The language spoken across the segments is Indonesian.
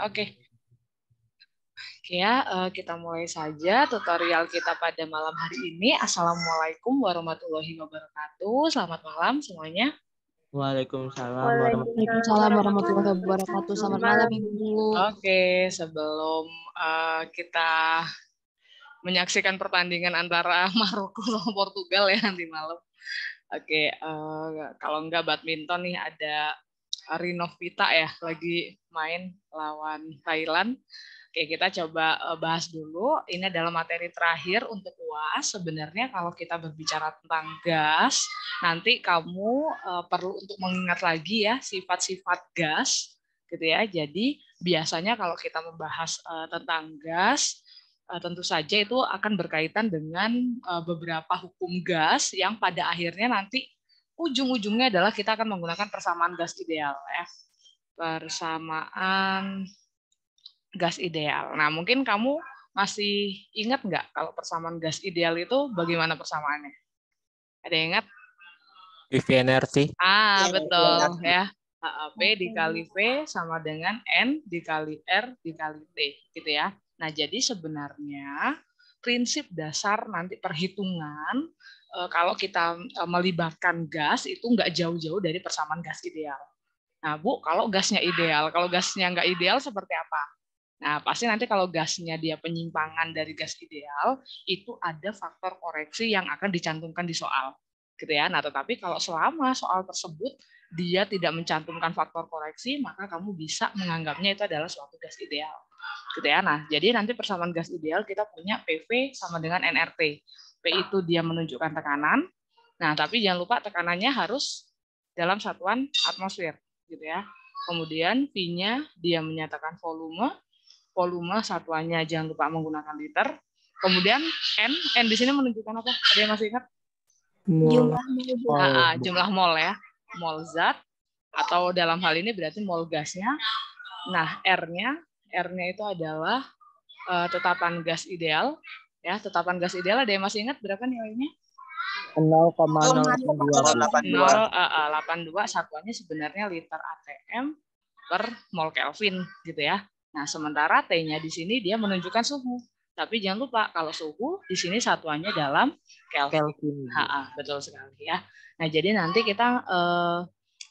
Oke. Okay. ya, eh, kita mulai saja tutorial kita pada malam hari ini. Assalamualaikum warahmatullahi wabarakatuh. Selamat malam semuanya. Waalaikumsalam warahmatullahi wabarakatuh. Selamat malam Ibu. Oke, sebelum uh, kita menyaksikan pertandingan antara Maroko dan Portugal ya nanti malam. Oke, uh, kalau enggak badminton nih ada Rinovita ya lagi main lawan Thailand. Oke, kita coba eh, bahas dulu. Ini adalah materi terakhir untuk UAS. Sebenarnya kalau kita berbicara tentang gas, nanti kamu eh, perlu untuk mengingat lagi ya sifat-sifat gas gitu ya. Jadi biasanya kalau kita membahas eh, tentang gas, tentu saja itu akan berkaitan dengan beberapa hukum gas yang pada akhirnya nanti ujung-ujungnya adalah kita akan menggunakan persamaan gas ideal ya. Persamaan gas ideal. Nah, mungkin kamu masih ingat nggak kalau persamaan gas ideal itu bagaimana persamaannya? Ada yang ingat? PV energi. Ah, iya, betul iya. ya. P dikali V sama dengan N dikali R dikali T gitu ya. Nah, jadi sebenarnya prinsip dasar nanti perhitungan Eh, kalau kita eh, melibatkan gas itu nggak jauh-jauh dari persamaan gas ideal. Nah, Bu, kalau gasnya ideal, kalau gasnya nggak ideal seperti apa? Nah, pasti nanti kalau gasnya dia penyimpangan dari gas ideal, itu ada faktor koreksi yang akan dicantumkan di soal. Gitu ya. Nah, tetapi kalau selama soal tersebut dia tidak mencantumkan faktor koreksi, maka kamu bisa menganggapnya itu adalah suatu gas ideal gitu ya. Nah, jadi nanti persamaan gas ideal kita punya PV sama dengan NRT. P itu dia menunjukkan tekanan. Nah, tapi jangan lupa tekanannya harus dalam satuan atmosfer, gitu ya. Kemudian V-nya dia menyatakan volume, volume satuannya jangan lupa menggunakan liter. Kemudian N, N di sini menunjukkan apa? Ada yang masih ingat? Jumlah, mol ah, ah, jumlah mol ya. Mol zat atau dalam hal ini berarti mol gasnya. Nah, R-nya R-nya itu adalah uh, tetapan gas ideal. Ya, tetapan gas ideal ada yang masih ingat berapa nilainya? 0,082. 0,82 satuannya sebenarnya liter ATM per mol Kelvin gitu ya. Nah, sementara T-nya di sini dia menunjukkan suhu. Tapi jangan lupa kalau suhu di sini satuannya dalam Kelvin. Kelvin. Ha, betul sekali ya. Nah, jadi nanti kita eh,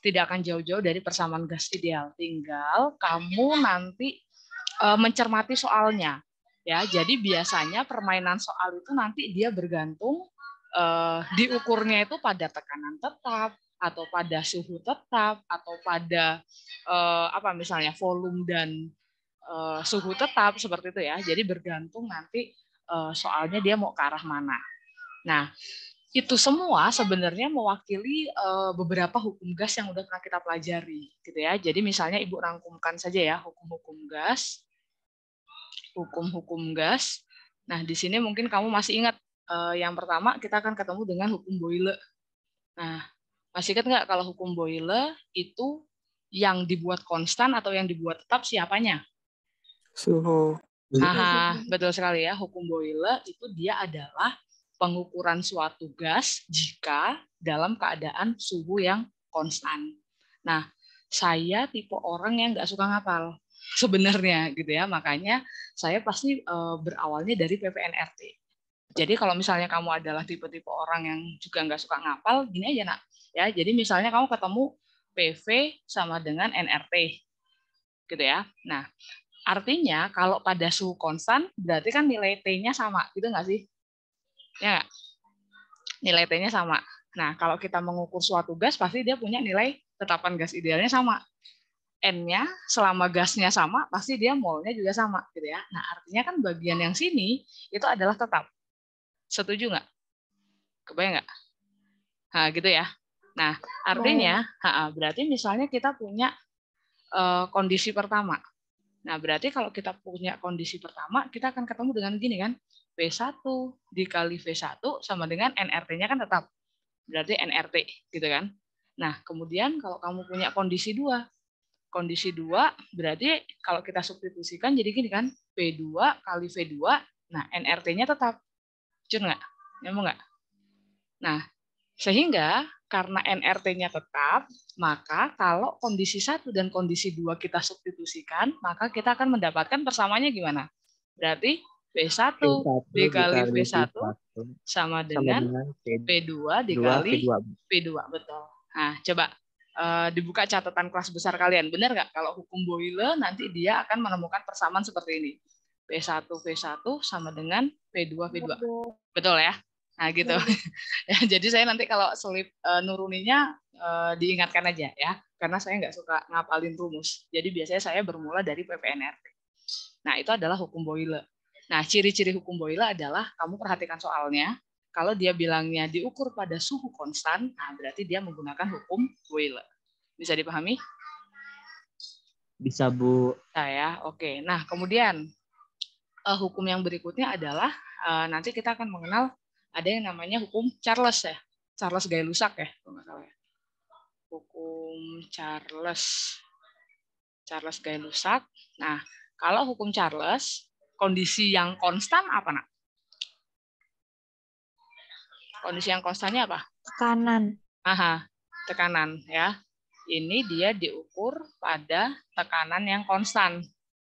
tidak akan jauh-jauh dari persamaan gas ideal. Tinggal kamu nanti Eh, mencermati soalnya ya jadi biasanya permainan soal itu nanti dia bergantung uh, diukurnya itu pada tekanan tetap atau pada suhu tetap atau pada uh, apa misalnya volume dan uh, suhu tetap seperti itu ya jadi bergantung nanti uh, soalnya dia mau ke arah mana nah itu semua sebenarnya mewakili uh, beberapa hukum gas yang udah pernah kita pelajari gitu ya jadi misalnya ibu rangkumkan saja ya hukum-hukum gas hukum-hukum gas. Nah, di sini mungkin kamu masih ingat uh, yang pertama kita akan ketemu dengan hukum Boyle. Nah, masih ingat nggak kalau hukum Boyle itu yang dibuat konstan atau yang dibuat tetap siapanya? Suhu. Aha, betul sekali ya. Hukum Boyle itu dia adalah pengukuran suatu gas jika dalam keadaan suhu yang konstan. Nah, saya tipe orang yang nggak suka ngapal sebenarnya gitu ya. Makanya saya pasti uh, berawalnya dari PPNRT. Jadi kalau misalnya kamu adalah tipe-tipe orang yang juga nggak suka ngapal, gini aja nak. Ya, jadi misalnya kamu ketemu PV sama dengan NRT. Gitu ya. Nah, artinya kalau pada suhu konstan berarti kan nilai T-nya sama, gitu nggak sih? Ya nggak? Nilai T-nya sama. Nah, kalau kita mengukur suatu gas, pasti dia punya nilai tetapan gas idealnya sama. N-nya selama gasnya sama, pasti dia molnya juga sama gitu ya. Nah, artinya kan bagian yang sini itu adalah tetap. Setuju nggak? Kebayang nggak? Nah, gitu ya. Nah, artinya ha, berarti misalnya kita punya eh, kondisi pertama. Nah, berarti kalau kita punya kondisi pertama, kita akan ketemu dengan gini kan. V1 dikali V1 sama dengan NRT-nya kan tetap. Berarti NRT gitu kan. Nah, kemudian kalau kamu punya kondisi dua kondisi 2, berarti kalau kita substitusikan jadi gini kan, P2 kali V2, nah NRT-nya tetap. Cun nggak? Nyambung nggak? Nah, sehingga karena NRT-nya tetap, maka kalau kondisi 1 dan kondisi 2 kita substitusikan, maka kita akan mendapatkan persamaannya gimana? Berarti P1, P1 dikali V1 sama dengan, sama dengan P2 dikali P2. P2. Betul. Nah, coba uh, dibuka catatan kelas besar kalian. Benar nggak? Kalau hukum Boyle nanti dia akan menemukan persamaan seperti ini. P1, P1 sama dengan P2, P2. Betul, ya? Nah gitu. ya, jadi saya nanti kalau selip uh, eh, nuruninya uh, diingatkan aja ya. Karena saya nggak suka ngapalin rumus. Jadi biasanya saya bermula dari PPNRT. Nah itu adalah hukum Boyle. Nah ciri-ciri hukum Boyle adalah kamu perhatikan soalnya, kalau dia bilangnya diukur pada suhu konstan, nah berarti dia menggunakan hukum Boyle. Bisa dipahami? Bisa, Bu. Nah, ya, oke. Nah, kemudian uh, hukum yang berikutnya adalah uh, nanti kita akan mengenal ada yang namanya hukum Charles ya. Charles Gay Lusak ya, ya, Hukum Charles. Charles Gay Lusak. Nah, kalau hukum Charles, kondisi yang konstan apa nak? Kondisi yang konstannya apa? Tekanan. Aha, tekanan ya. Ini dia diukur pada tekanan yang konstan.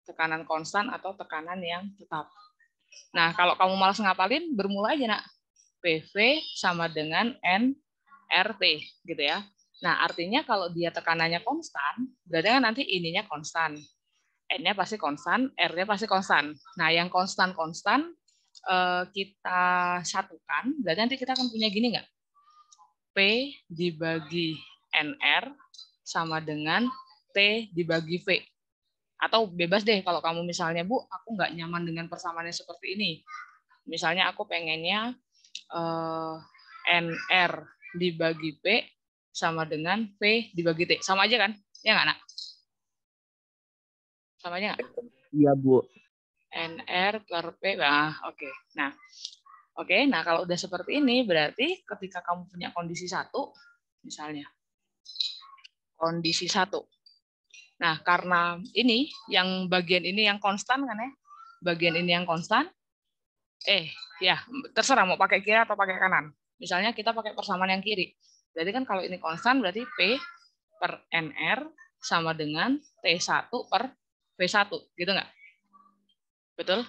Tekanan konstan atau tekanan yang tetap. Nah, kalau kamu malas ngapalin, bermula aja, nak. PV sama dengan NRT, gitu ya. Nah, artinya kalau dia tekanannya konstan, berarti kan nanti ininya konstan. N-nya pasti konstan, R-nya pasti konstan. Nah, yang konstan-konstan Eh, kita satukan, berarti nanti kita akan punya gini nggak? P dibagi NR sama dengan T dibagi V. Atau bebas deh kalau kamu misalnya, Bu, aku nggak nyaman dengan persamaannya seperti ini. Misalnya aku pengennya eh, NR dibagi P sama dengan V dibagi T. Sama aja kan? Ya nggak, nak? Sama aja nggak? Iya, Bu. NR telur P. Nah, oke. Okay. Nah, oke. Okay. Nah, kalau udah seperti ini berarti ketika kamu punya kondisi satu, misalnya kondisi satu. Nah, karena ini yang bagian ini yang konstan kan ya, bagian ini yang konstan. Eh, ya terserah mau pakai kiri atau pakai kanan. Misalnya kita pakai persamaan yang kiri. Berarti kan kalau ini konstan berarti P per NR sama dengan T1 per V1, gitu nggak? Betul?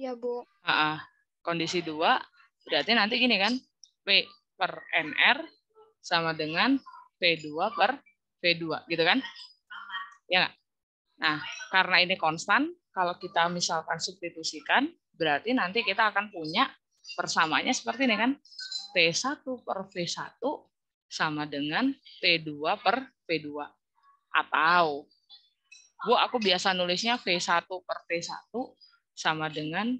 Ya, Bu. Aa, kondisi 2 berarti nanti gini kan? P per NR sama dengan P2 per v 2 gitu kan? Ya nggak? Nah, karena ini konstan, kalau kita misalkan substitusikan, berarti nanti kita akan punya persamaannya seperti ini kan. p 1 per V1 sama dengan p 2 per V2. Atau Bu, aku biasa nulisnya V1 per T1 sama dengan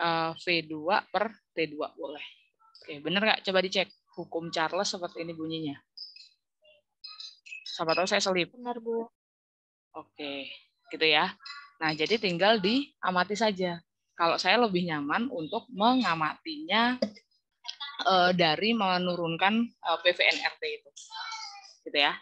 eh, V2 per T2. Boleh. Oke, benar nggak? Coba dicek. Hukum Charles seperti ini bunyinya. Siapa tahu saya selip. Benar, Bu. Oke, gitu ya. Nah, jadi tinggal diamati saja. Kalau saya lebih nyaman untuk mengamatinya eh, dari menurunkan eh, PVNRT itu. Gitu ya.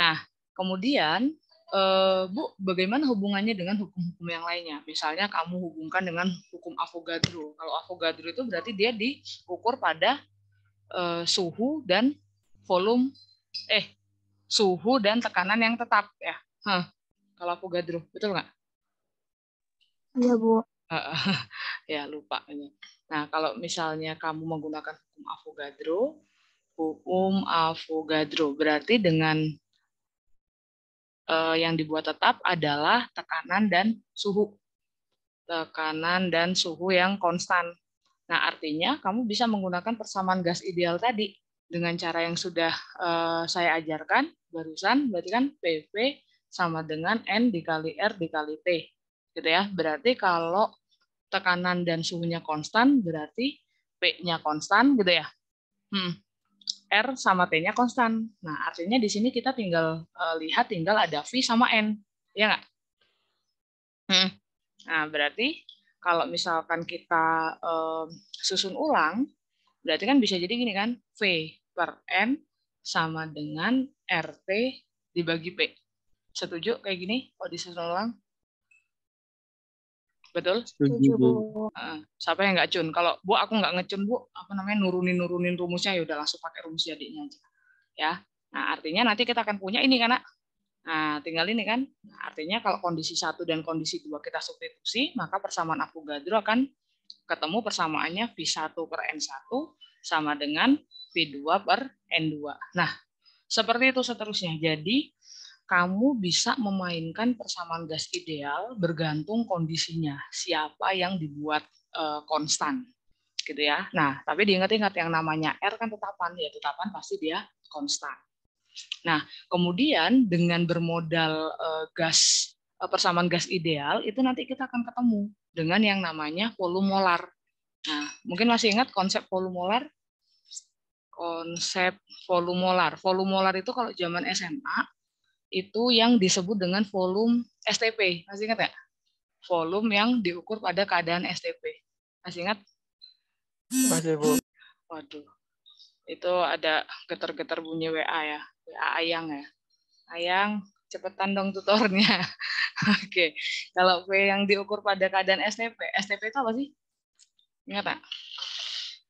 Nah, kemudian Eh, Bu, bagaimana hubungannya dengan hukum-hukum yang lainnya? Misalnya kamu hubungkan dengan hukum Avogadro. Kalau Avogadro itu berarti dia diukur pada eh, suhu dan volume eh suhu dan tekanan yang tetap ya. Hah, Kalau Avogadro, betul nggak? Iya, Bu. ya, lupa. Nah, kalau misalnya kamu menggunakan hukum Avogadro, hukum Avogadro berarti dengan Eh, yang dibuat tetap adalah tekanan dan suhu. Tekanan dan suhu yang konstan. Nah, artinya kamu bisa menggunakan persamaan gas ideal tadi dengan cara yang sudah eh, saya ajarkan barusan, berarti kan PV sama dengan N dikali R dikali T. Gitu ya. Berarti kalau tekanan dan suhunya konstan, berarti P-nya konstan gitu ya. Hmm. R sama T-nya konstan. Nah, artinya di sini kita tinggal uh, lihat tinggal ada V sama N. ya nggak? Hmm. Nah, berarti kalau misalkan kita um, susun ulang, berarti kan bisa jadi gini kan, V per N sama dengan RT dibagi P. Setuju kayak gini? Oh, disusun ulang? Betul? Setuju, Bu. siapa yang nggak cun? Kalau Bu aku nggak ngecun, Bu, apa namanya nurunin-nurunin rumusnya ya udah langsung pakai rumus jadinya aja. Ya. Nah, artinya nanti kita akan punya ini karena Nah, tinggal ini kan. Nah, artinya kalau kondisi satu dan kondisi dua kita substitusi, maka persamaan Avogadro akan ketemu persamaannya V1 per N1 sama dengan V2 per N2. Nah, seperti itu seterusnya. Jadi, kamu bisa memainkan persamaan gas ideal bergantung kondisinya, siapa yang dibuat uh, konstan gitu ya. Nah, tapi diingat-ingat yang namanya R kan tetapan, ya tetapan pasti dia konstan. Nah, kemudian dengan bermodal uh, gas eh, persamaan gas ideal itu nanti kita akan ketemu dengan yang namanya volumolar. Nah, mungkin masih ingat konsep volumolar? Konsep volumolar. Volumolar itu kalau zaman SMA itu yang disebut dengan volume STP. Masih ingat nggak? Volume yang diukur pada keadaan STP. Masih ingat? Masih, Bu. Waduh. Itu ada getar-getar bunyi WA ya. WA Ayang ya. Ayang, cepetan dong tutornya. Oke. Kalau V yang diukur pada keadaan STP. STP itu apa sih? Ingat nggak?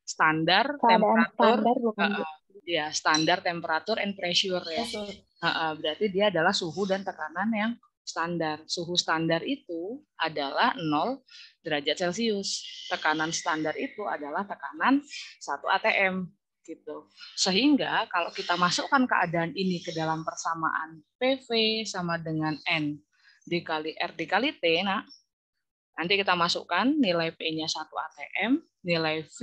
Standar, keadaan temperatur. Standar, Uh, ya, standar temperatur and pressure ya berarti dia adalah suhu dan tekanan yang standar. Suhu standar itu adalah 0 derajat Celcius. Tekanan standar itu adalah tekanan 1 ATM gitu. Sehingga kalau kita masukkan keadaan ini ke dalam persamaan PV sama dengan N dikali R dikali T, nah nanti kita masukkan nilai P-nya 1 ATM, nilai V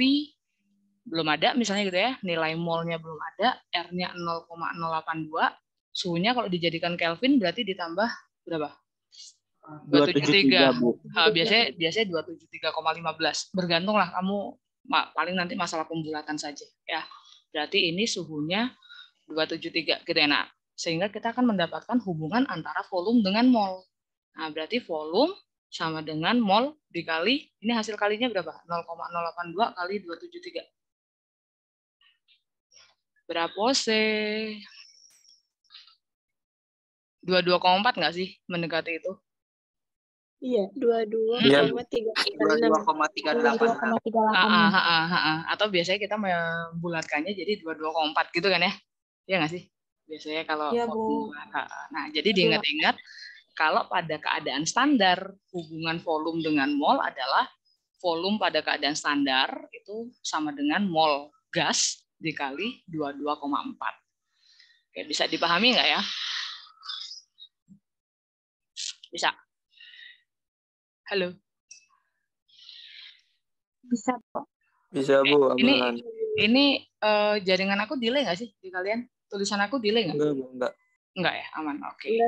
belum ada misalnya gitu ya, nilai molnya belum ada, R-nya 0,082, Suhunya kalau dijadikan Kelvin berarti ditambah berapa? 273. Uh, biasanya biasanya 273,15. Bergantunglah kamu paling nanti masalah pembulatan saja ya. Berarti ini suhunya 273 gitu ya. Nah, sehingga kita akan mendapatkan hubungan antara volume dengan mol. Nah, berarti volume sama dengan mol dikali ini hasil kalinya berapa? 0,082 kali 273. Berapa sih? dua dua koma empat nggak sih mendekati itu? Iya, dua dua koma tiga iya. dua koma tiga delapan. Atau biasanya kita membulatkannya jadi dua dua koma empat gitu kan ya? Iya nggak sih? Biasanya kalau ya, Bu. nah jadi diingat-ingat kalau pada keadaan standar hubungan volume dengan mol adalah volume pada keadaan standar itu sama dengan mol gas dikali 22,4. Oke, bisa dipahami nggak ya? Bisa. Halo. Bisa, Bu. Bisa, Bu. Ini ini uh, jaringan aku delay nggak sih di kalian? Tulisan aku delay nggak? Enggak, Enggak. Enggak ya, aman. Oke. Okay. Iya,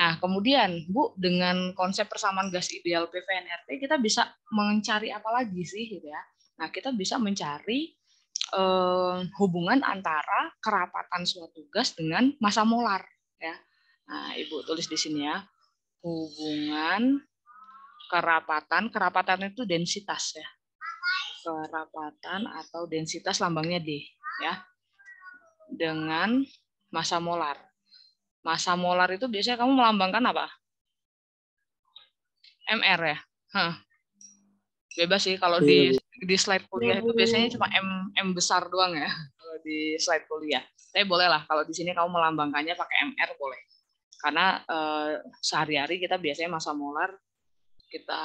nah, kemudian, Bu, dengan konsep persamaan gas ideal PVNRT, kita bisa mencari apa lagi sih gitu ya? Nah, kita bisa mencari eh, hubungan antara kerapatan suatu gas dengan masa molar ya. Nah, Ibu tulis di sini ya hubungan kerapatan. Kerapatan itu densitas ya. Kerapatan atau densitas lambangnya D ya. Dengan massa molar. Massa molar itu biasanya kamu melambangkan apa? MR ya. Huh. Bebas sih kalau di di slide kuliah itu biasanya cuma M M besar doang ya kalau di slide kuliah. Tapi boleh lah kalau di sini kamu melambangkannya pakai MR boleh karena uh, sehari-hari kita biasanya masa molar kita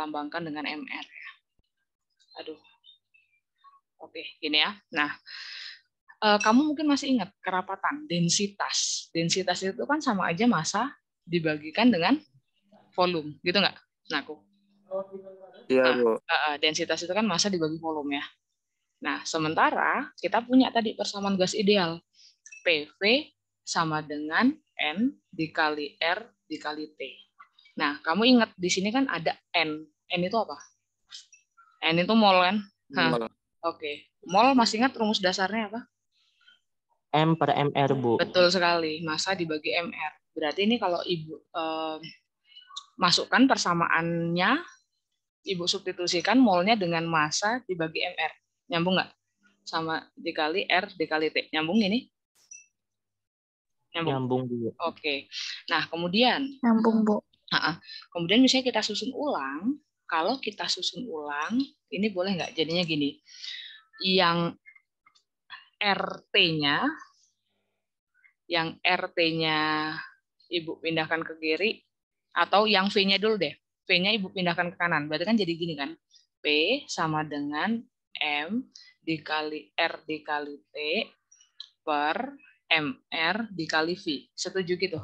lambangkan dengan MR ya. Aduh. Oke, gini ya. Nah, uh, kamu mungkin masih ingat kerapatan, densitas. Densitas itu kan sama aja masa dibagikan dengan volume, gitu nggak? Nah, aku. Iya, nah, Bu. Nah, densitas itu kan masa dibagi volume ya. Nah, sementara kita punya tadi persamaan gas ideal. PV sama dengan N dikali R dikali T. Nah, kamu ingat di sini kan ada N. N itu apa? N itu mol kan? Oke. Okay. Mol masih ingat rumus dasarnya apa? M per MR, Bu. Betul sekali. Masa dibagi MR. Berarti ini kalau Ibu eh, masukkan persamaannya, Ibu substitusikan molnya dengan masa dibagi MR. Nyambung nggak? Sama dikali R dikali T. Nyambung ini? Nyambung. Nyambung Bu. Oke. Okay. Nah, kemudian Nyambung, Bu. Nah, kemudian misalnya kita susun ulang, kalau kita susun ulang, ini boleh nggak? Jadinya gini, yang RT-nya, yang RT-nya Ibu pindahkan ke kiri, atau yang V-nya dulu deh. V-nya Ibu pindahkan ke kanan. Berarti kan jadi gini kan. P sama dengan M dikali R dikali T per MR dikali V. Setuju gitu?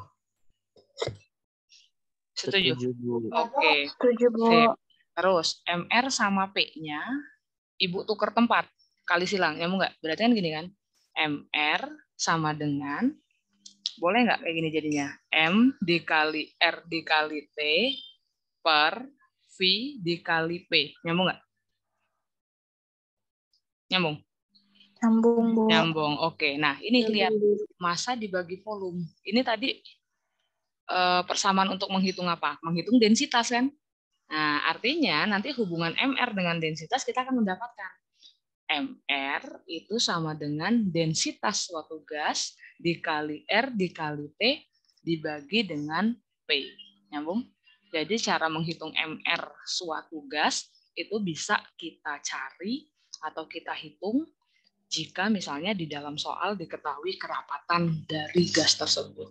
Setuju? Setuju, Bu. Oke. Setuju, Bu. Terus, MR sama P-nya, Ibu tukar tempat. Kali silang, ya nggak? Berarti kan gini kan? MR sama dengan, boleh nggak kayak gini jadinya? M dikali R dikali T per V dikali P. Nyambung nggak? Nyambung? Nyambung, Bu. Nyambung, oke. Okay. Nah, ini lihat masa dibagi volume. Ini tadi eh, persamaan untuk menghitung apa? Menghitung densitas, kan? Nah, artinya nanti hubungan MR dengan densitas kita akan mendapatkan. MR itu sama dengan densitas suatu gas dikali R dikali T dibagi dengan P. Nyambung? Jadi cara menghitung MR suatu gas itu bisa kita cari atau kita hitung jika misalnya di dalam soal diketahui kerapatan dari gas tersebut.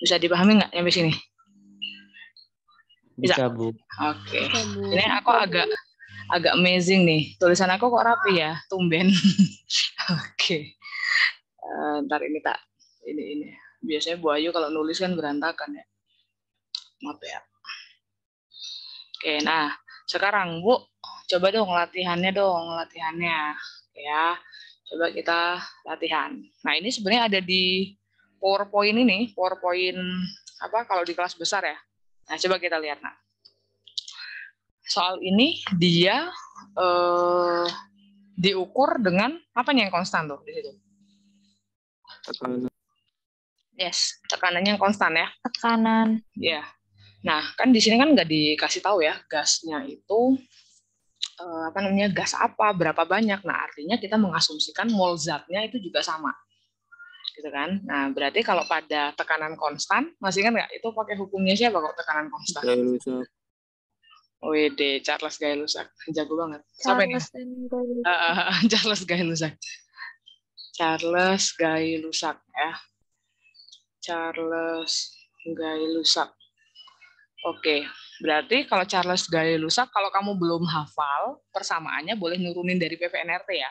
Bisa dipahami nggak sampai sini? Bisa, Bisa Bu. Oke. Okay. Ini aku agak agak amazing nih. Tulisan aku kok rapi ya, tumben. Oke. okay. Uh, eh, ntar ini tak ini ini. Biasanya Bu Ayu kalau nulis kan berantakan ya. Maaf ya. Oke, okay, nah sekarang Bu, coba dong latihannya dong, latihannya ya coba kita latihan nah ini sebenarnya ada di PowerPoint ini PowerPoint apa kalau di kelas besar ya nah coba kita lihat nah soal ini dia eh, diukur dengan apa nih yang konstan tuh di situ tekanan yes tekanannya yang konstan ya tekanan ya yeah. nah kan di sini kan nggak dikasih tahu ya gasnya itu Eh, apa namanya gas apa, berapa banyak. Nah, artinya kita mengasumsikan mol zatnya itu juga sama. Gitu kan? Nah, berarti kalau pada tekanan konstan, masih kan nggak? Itu pakai hukumnya siapa kok tekanan konstan? gay WD Charles Gay-Lussac. Jago banget. Charles ah, ah, ah, Charles Gay-Lussac. Charles Gay-Lussac ya. Charles Gay-Lussac. Oke. Berarti kalau Charles Gale lusa, kalau kamu belum hafal persamaannya boleh nurunin dari PVNRT ya.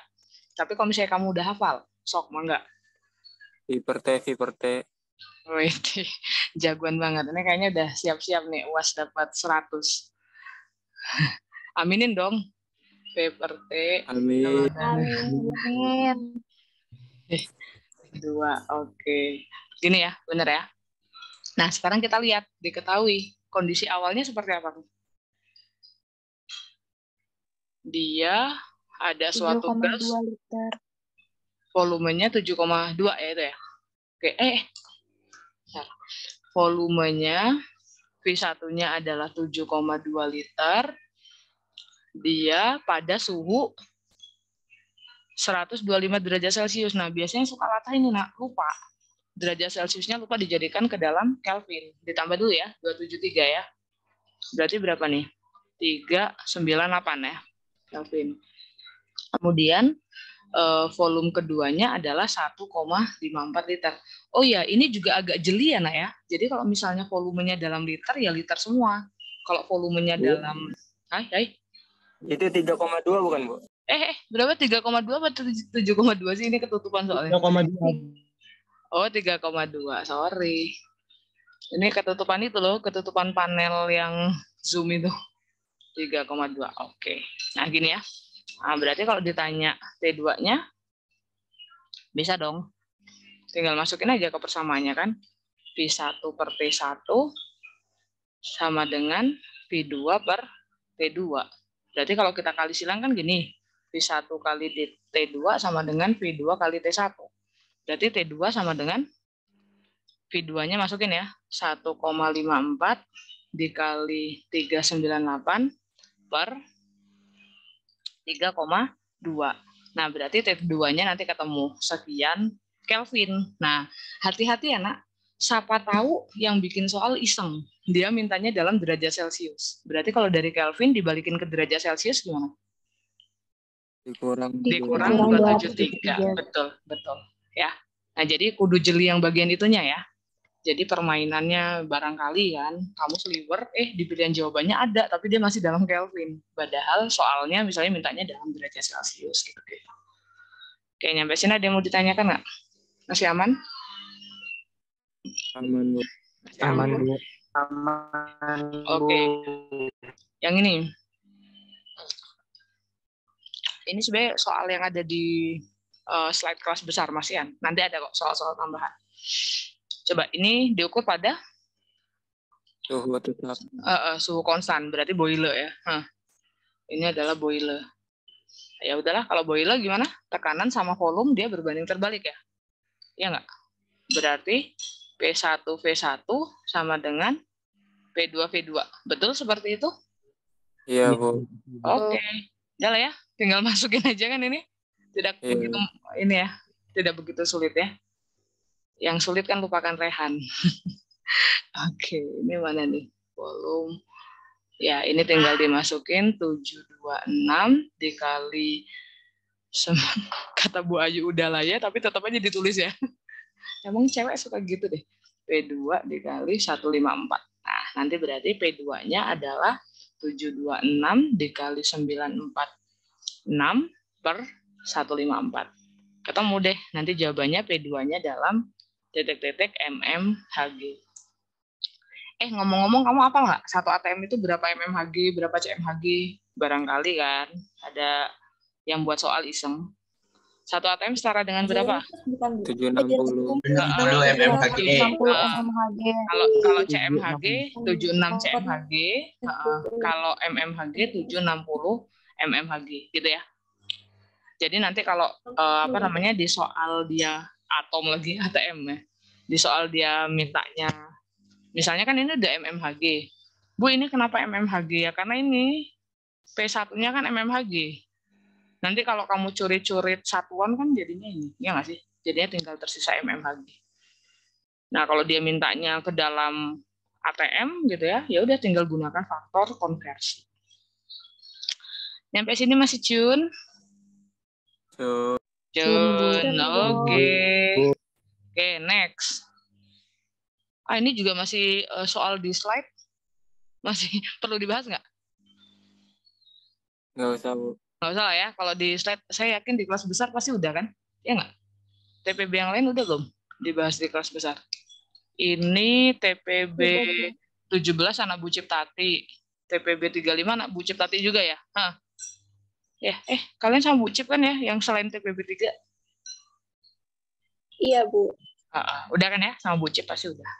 Tapi kalau misalnya kamu udah hafal, sok mau nggak? Viperte, Viperte. Wih, oh, iya, jagoan banget. Ini kayaknya udah siap-siap nih UAS dapat 100. Aminin dong. Viperte. Amin. Amin. Eh, dua, oke. Okay. Gini ya, bener ya. Nah, sekarang kita lihat, diketahui kondisi awalnya seperti apa? Dia ada suatu gas liter. volumenya 7,2 ya itu ya. Oke, eh, eh. volumenya V1-nya adalah 7,2 liter. Dia pada suhu 125 derajat Celcius. Nah, biasanya suka latah ini, Nak. Lupa derajat Celciusnya lupa dijadikan ke dalam Kelvin. Ditambah dulu ya, 273 ya. Berarti berapa nih? 398 ya, Kelvin. Kemudian eh, volume keduanya adalah 1,54 liter. Oh ya, ini juga agak jeli ya, Nak ya. Jadi kalau misalnya volumenya dalam liter ya liter semua. Kalau volumenya iya. dalam Hai, hai. Itu 3,2 bukan, Bu? Eh, eh berapa 3,2 atau 7,2 sih ini ketutupan soalnya? 3,2. Oh, 3,2. Sorry. Ini ketutupan itu loh, ketutupan panel yang Zoom itu. 3,2. Oke. Okay. Nah, gini ya. Nah, berarti kalau ditanya T2-nya, bisa dong. Tinggal masukin aja ke persamaannya kan. P1 per T1 sama dengan P2 per T2. Berarti kalau kita kali silang kan gini, P1 kali T2 sama dengan P2 kali T1. Berarti T2 sama dengan V2-nya masukin ya. 1,54 dikali 398 per 3,2. Nah, berarti T2-nya nanti ketemu sekian Kelvin. Nah, hati-hati ya, Nak. Siapa tahu yang bikin soal iseng. Dia mintanya dalam derajat Celcius. Berarti kalau dari Kelvin dibalikin ke derajat Celcius gimana? Dikurang, dikurang 273. Betul, betul. Nah, jadi kudu jeli yang bagian itunya ya. Jadi permainannya barangkali kan kamu sliver, eh di pilihan jawabannya ada, tapi dia masih dalam Kelvin. Padahal soalnya misalnya mintanya dalam derajat Celcius gitu. -gitu. Oke, nyampe sini ada yang mau ditanyakan nggak? Masih aman? Aman, Bu. aman, Bu. Aman, Oke. Yang ini. Ini sebenarnya soal yang ada di uh, slide kelas besar Mas Ian. Nanti ada kok soal-soal tambahan. Coba ini diukur pada suhu Uh, uh, suhu konstan, berarti boiler ya. Huh. Ini adalah boiler. Ya udahlah, kalau boiler gimana? Tekanan sama volume dia berbanding terbalik ya. Iya enggak? Berarti P1 V1 sama dengan P2 V2. Betul seperti itu? Iya, Bu. Oke. Okay. lah ya. Tinggal masukin aja kan ini tidak yeah. begitu ini ya tidak begitu sulit ya yang sulit kan lupakan rehan oke okay, ini mana nih volume ya ini tinggal dimasukin 726 dikali kata Bu Ayu udah lah ya tapi tetap aja ditulis ya emang cewek suka gitu deh P2 dikali 154 nah nanti berarti P2 nya adalah 726 dikali 946 per 154. Ketemu deh, nanti jawabannya P2-nya dalam titik-titik MMHG. Eh, ngomong-ngomong kamu apa nggak? Satu ATM itu berapa MMHG, berapa CMHG? Barangkali kan ada yang buat soal iseng. Satu ATM setara dengan iya, berapa? 760. 760 MMHG. Kalau kalau CMHG 76 CMHG, kalau MMHG 760 MMHG gitu ya. Jadi nanti kalau uh, apa iya. namanya di soal dia atom lagi ATM ya, di soal dia mintanya, misalnya kan ini udah MMHG, Bu ini kenapa MMHG ya? Karena ini P1-nya kan MMHG. Nanti kalau kamu curi-curi satuan kan jadinya ini, ya nggak sih? Jadinya tinggal tersisa MMHG. Nah kalau dia mintanya ke dalam ATM gitu ya, ya udah tinggal gunakan faktor konversi. Sampai sini masih cun. Cun. Oke. Okay. Oke, okay, next. Ah, ini juga masih uh, soal di slide. Masih perlu dibahas nggak? Nggak usah, Bu. Nggak usah lah ya. Kalau di slide, saya yakin di kelas besar pasti udah kan? Iya nggak? TPB yang lain udah belum dibahas di kelas besar? Ini TPB 17 anak Bu Ciptati. TPB 35 anak Bu Ciptati juga ya? Hah ya eh kalian sama Bucip kan ya yang selain TPB 3 iya Bu uh, uh, udah kan ya sama Bucip pasti udah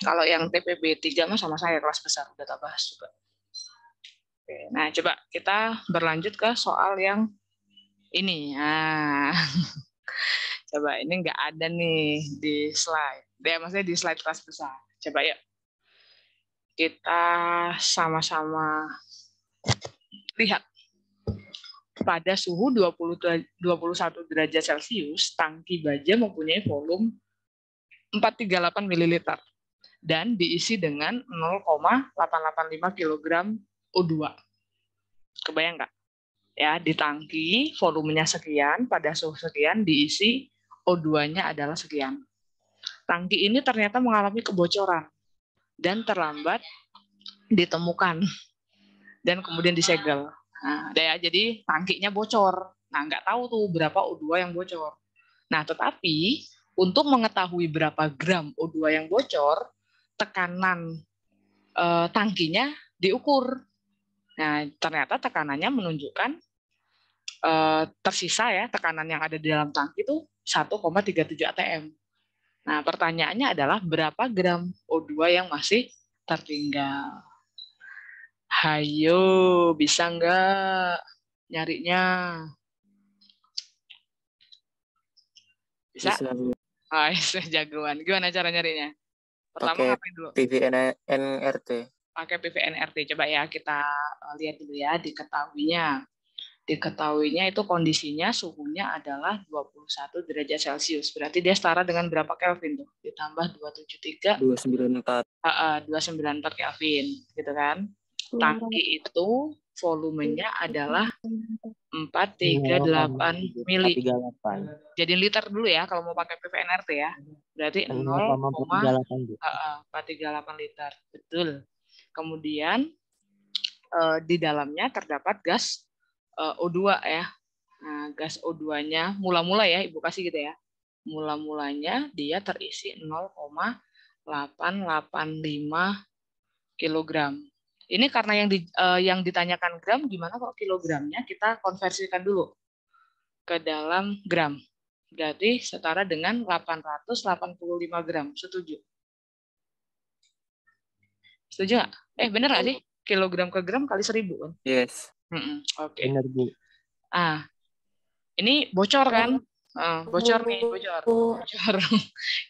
kalau yang TPB 3 mah sama saya kelas besar udah tak bahas juga Oke, nah coba kita berlanjut ke soal yang ini ah coba ini nggak ada nih di slide ya maksudnya di slide kelas besar coba yuk kita sama-sama Lihat, pada suhu 20, 21 derajat Celcius, tangki baja mempunyai volume 438 ml dan diisi dengan 0,885 kg O2. Kebayang nggak? Ya, di tangki volumenya sekian, pada suhu sekian diisi O2-nya adalah sekian. Tangki ini ternyata mengalami kebocoran dan terlambat ditemukan dan kemudian ah. disegel. Nah, ya, jadi tangkinya bocor. Nah, nggak tahu tuh berapa O2 yang bocor. Nah, tetapi untuk mengetahui berapa gram O2 yang bocor, tekanan eh, tangkinya diukur. Nah, ternyata tekanannya menunjukkan eh, tersisa ya, tekanan yang ada di dalam tangki itu 1,37 atm. Nah, pertanyaannya adalah berapa gram O2 yang masih tertinggal. Hayo, bisa nggak nyarinya? Bisa? Bisa. Oh, jagoan. Gimana cara nyarinya? Pertama Pakai ngapain dulu? PVNRT. Pakai PVNRT. Coba ya kita eh, lihat dulu ya diketahuinya. Diketahuinya itu kondisinya suhunya adalah 21 derajat Celcius. Berarti dia setara dengan berapa Kelvin tuh? Ditambah 273. 294. Uh, uh, 294 Kelvin, gitu kan? tangki iya. itu volumenya adalah 438 iya, mili. Jadi liter dulu ya kalau mau pakai PVNRT ya. Berarti 0,438 iya, liter. Betul. Kemudian eh, di dalamnya terdapat gas eh, O2 ya. Nah, gas O2-nya mula-mula ya Ibu kasih gitu ya. Mula-mulanya dia terisi 0,885 kilogram ini karena yang di, uh, yang ditanyakan gram, gimana kok kilogramnya kita konversikan dulu ke dalam gram. Berarti setara dengan 885 gram. Setuju? Setuju nggak? Eh, bener nggak sih? Kilogram ke gram kali seribu kan? Yes. Mm Oke. Okay. Ah, ini bocor kan? Uh, bocor nih, bocor. Bocor.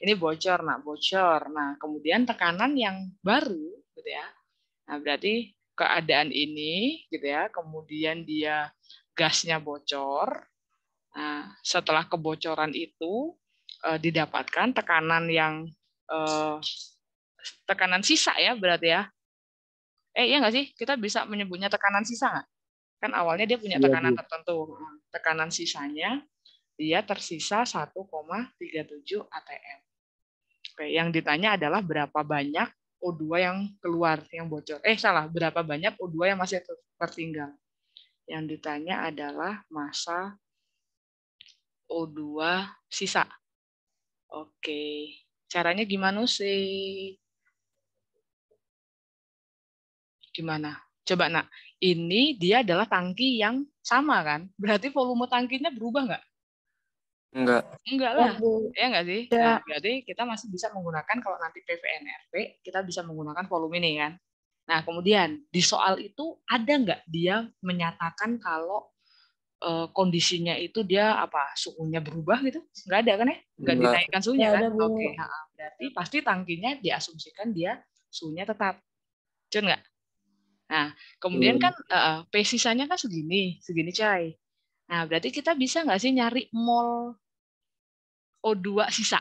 ini bocor, nah bocor. Nah, kemudian tekanan yang baru gitu ya. Nah, berarti keadaan ini gitu ya, kemudian dia gasnya bocor. Nah, setelah kebocoran itu eh, didapatkan tekanan yang eh, tekanan sisa ya berarti ya. Eh iya nggak sih? Kita bisa menyebutnya tekanan sisa nggak? Kan awalnya dia punya iya, tekanan ya, tertentu. Nah, tekanan sisanya dia tersisa 1,37 ATM. Oke, yang ditanya adalah berapa banyak O2 yang keluar, yang bocor. Eh, salah, berapa banyak O2 yang masih tertinggal. Yang ditanya adalah masa O2 sisa. Oke, caranya gimana sih? Gimana? Coba, nak. Ini dia adalah tangki yang sama, kan? Berarti volume tangkinya berubah nggak? Enggak. Enggak lah. Ya enggak sih? Ya. Nah, berarti kita masih bisa menggunakan kalau nanti PVNRP, kita bisa menggunakan volume ini kan. Nah, kemudian di soal itu ada enggak dia menyatakan kalau e, kondisinya itu dia apa suhunya berubah gitu? Enggak ada kan ya? Nggak dinaikkan suhunya kan? Oke, okay. Nah, berarti pasti tangkinya diasumsikan dia suhunya tetap. Cun nggak? Nah, kemudian hmm. kan uh, P sisanya kan segini, segini coy. Nah, berarti kita bisa nggak sih nyari mol O2 sisa?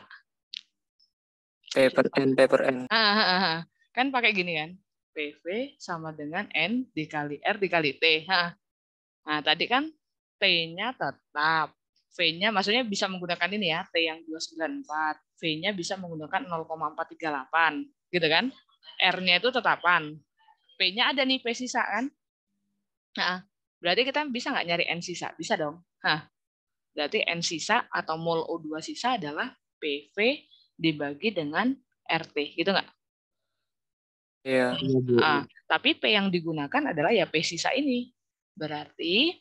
Paper N, paper N. Ah, ah, ah, kan pakai gini kan? PV sama dengan N dikali R dikali T. Nah, tadi kan T-nya tetap. V-nya maksudnya bisa menggunakan ini ya, T yang 294. V-nya bisa menggunakan 0,438. Gitu kan? R-nya itu tetapan. P-nya ada nih, P sisa kan? Nah, Berarti kita bisa nggak nyari N sisa? Bisa dong. Hah. Berarti N sisa atau mol O2 sisa adalah PV dibagi dengan RT, gitu nggak? Iya. Ah, tapi P yang digunakan adalah ya P sisa ini. Berarti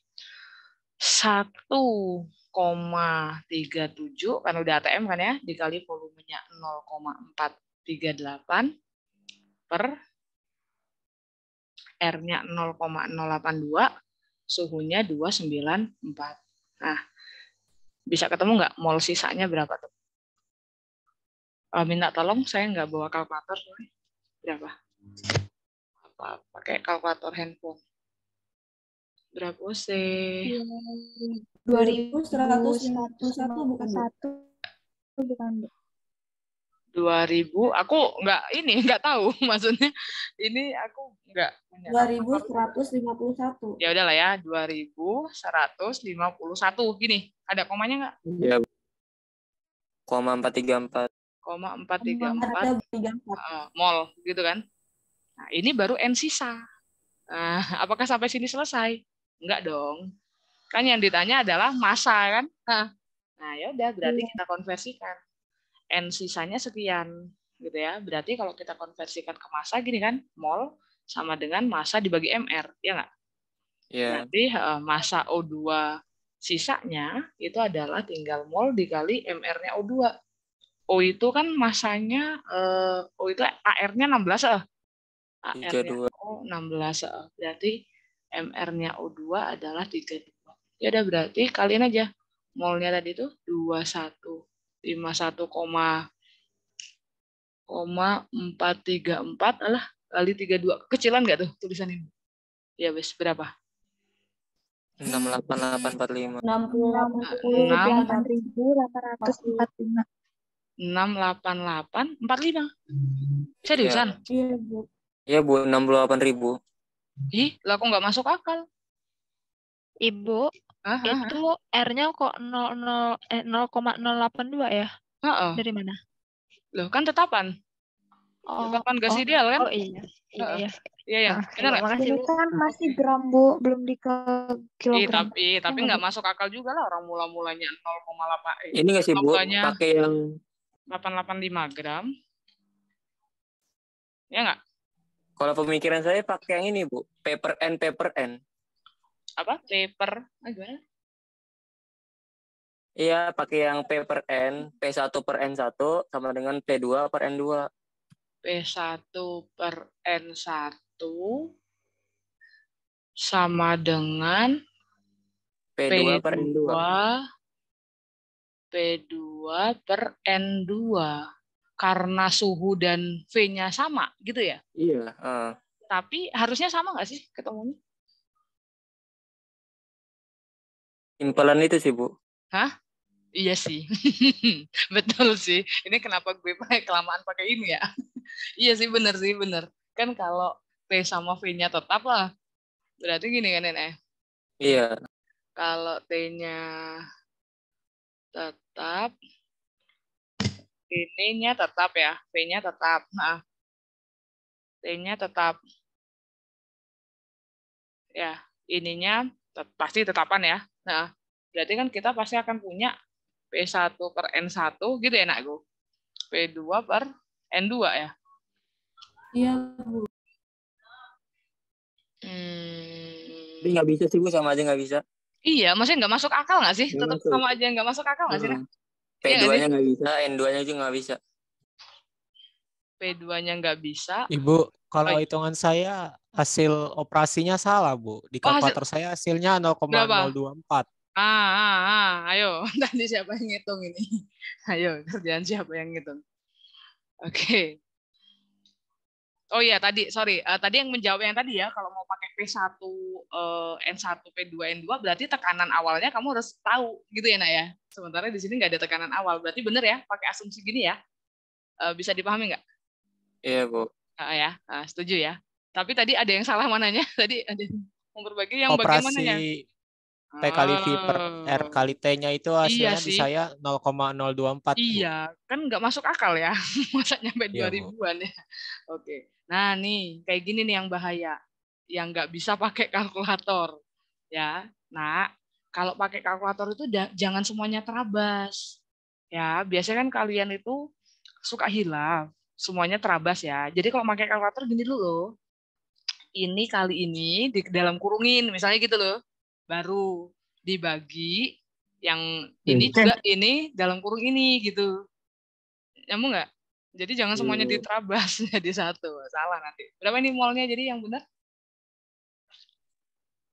1,37 karena udah ATM kan ya, dikali volumenya 0,438 per R-nya 0,082 suhunya 294. Nah, bisa ketemu nggak mol sisanya berapa tuh? Minta tolong, saya nggak bawa kalkulator. Berapa? Apa, pakai kalkulator handphone. Berapa sih? 2151 bukan satu bukan 2000 aku nggak ini nggak tahu maksudnya ini aku nggak 2151 ya udahlah ya 2151 gini ada komanya nggak ya koma empat tiga 434 koma tiga empat mol gitu kan nah ini baru n sisa nah, apakah sampai sini selesai Enggak dong kan yang ditanya adalah masa kan nah ya udah berarti iya. kita konversikan N sisanya sekian gitu ya. Berarti kalau kita konversikan ke massa gini kan, mol sama dengan massa dibagi MR, ya nggak? Yeah. Berarti uh, eh, massa O2 sisanya itu adalah tinggal mol dikali MR-nya O2. O itu kan masanya uh, O itu AR-nya 16 uh. AR-nya O 16 uh. Eh. Berarti MR-nya O2 adalah 32. Ya udah berarti kalian aja molnya tadi itu 21 51, 434 alah kali 32. Kecilan nggak tuh tulisan ini? Ya wes berapa? 68845. 68845. 68845. Seriusan? Iya, Bu. Iya, Bu, 68.000. Ih, lah kok nggak masuk akal? Ibu, Aha. Ah, Itu ah. R-nya kok 00 eh, 0,082 ya? uh oh. Dari mana? Loh, kan tetapan. Oh, tetapan gas oh, ideal kan? Oh iya. Uh-uh. Iya. Iya, iya. Nah, Benar enggak? Ini kan masih gram, Bu, belum di ke kilogram. Iya, tapi iya, tapi nggak masuk akal juga lah orang mula-mulanya 0,8. Eh, Ini nggak sih, Bu? Pakai yang 885 gram. Ya nggak? Kalau pemikiran saya pakai yang ini, Bu. Paper N, paper N apa paper ah, gimana? Iya, pakai yang P per N, P1 per N1 sama dengan P2 per N2. P1 per N1 sama dengan P2, P2 per N2. P2 per N2. Karena suhu dan V-nya sama gitu ya? Iya. Uh. Tapi harusnya sama nggak sih ketemunya? Simpelan itu sih, Bu. Hah? Iya sih. Betul sih. Ini kenapa gue pakai kelamaan pakai ini ya? iya sih, bener sih, bener. Kan kalau T sama V-nya tetap lah. Berarti gini kan, nenek? Eh? Iya. Kalau T-nya tetap, ini-nya tetap ya, V-nya tetap. Nah, T-nya tetap. Ya, ininya pasti tetapan ya. Nah, berarti kan kita pasti akan punya P1 per N1 gitu ya, Nak Gu? P2 per N2 ya? Iya, Bu. Hmm. Tapi nggak bisa sih, Bu. Sama aja nggak bisa. Iya, maksudnya nggak masuk akal nggak sih? Tetap sama aja nggak masuk akal nggak hmm. Iya sih, P2-nya nggak bisa, N2-nya juga nggak bisa. P2-nya nggak bisa. Ibu, kalau oh. hitungan saya hasil operasinya salah, Bu. Di kalkulator oh, hasil... saya hasilnya 0,024. Ah, ah, ah, ayo. nanti siapa yang ngitung ini? Ayo, kerjaan siapa yang ngitung? Oke. Okay. Oh iya, tadi sorry. Uh, tadi yang menjawab yang tadi ya, kalau mau pakai P1 uh, N1 P2 N2 berarti tekanan awalnya kamu harus tahu gitu ya, Nak ya. Sementara di sini nggak ada tekanan awal. Berarti bener ya pakai asumsi gini ya. Uh, bisa dipahami nggak? Iya, Bu. Uh, ya, uh, setuju ya. Tapi tadi ada yang salah mananya? Tadi ada yang berbagi yang Operasi bagaimananya? P kali V per ah. R kali T-nya itu iya hasilnya iya sih. di saya 0,024. Iya, kan nggak masuk akal ya. Masa nyampe iya, 2000-an ya. Oke. Nah, nih kayak gini nih yang bahaya. Yang nggak bisa pakai kalkulator. Ya. Nah, kalau pakai kalkulator itu jangan semuanya terabas. Ya, biasanya kan kalian itu suka hilang. Semuanya terabas ya. Jadi kalau pakai kalkulator gini dulu ini kali ini di dalam kurungin misalnya gitu loh baru dibagi yang iya. ini juga ini dalam kurung ini gitu kamu nggak jadi jangan semuanya iya. diterabas jadi satu salah nanti berapa ini molnya jadi yang benar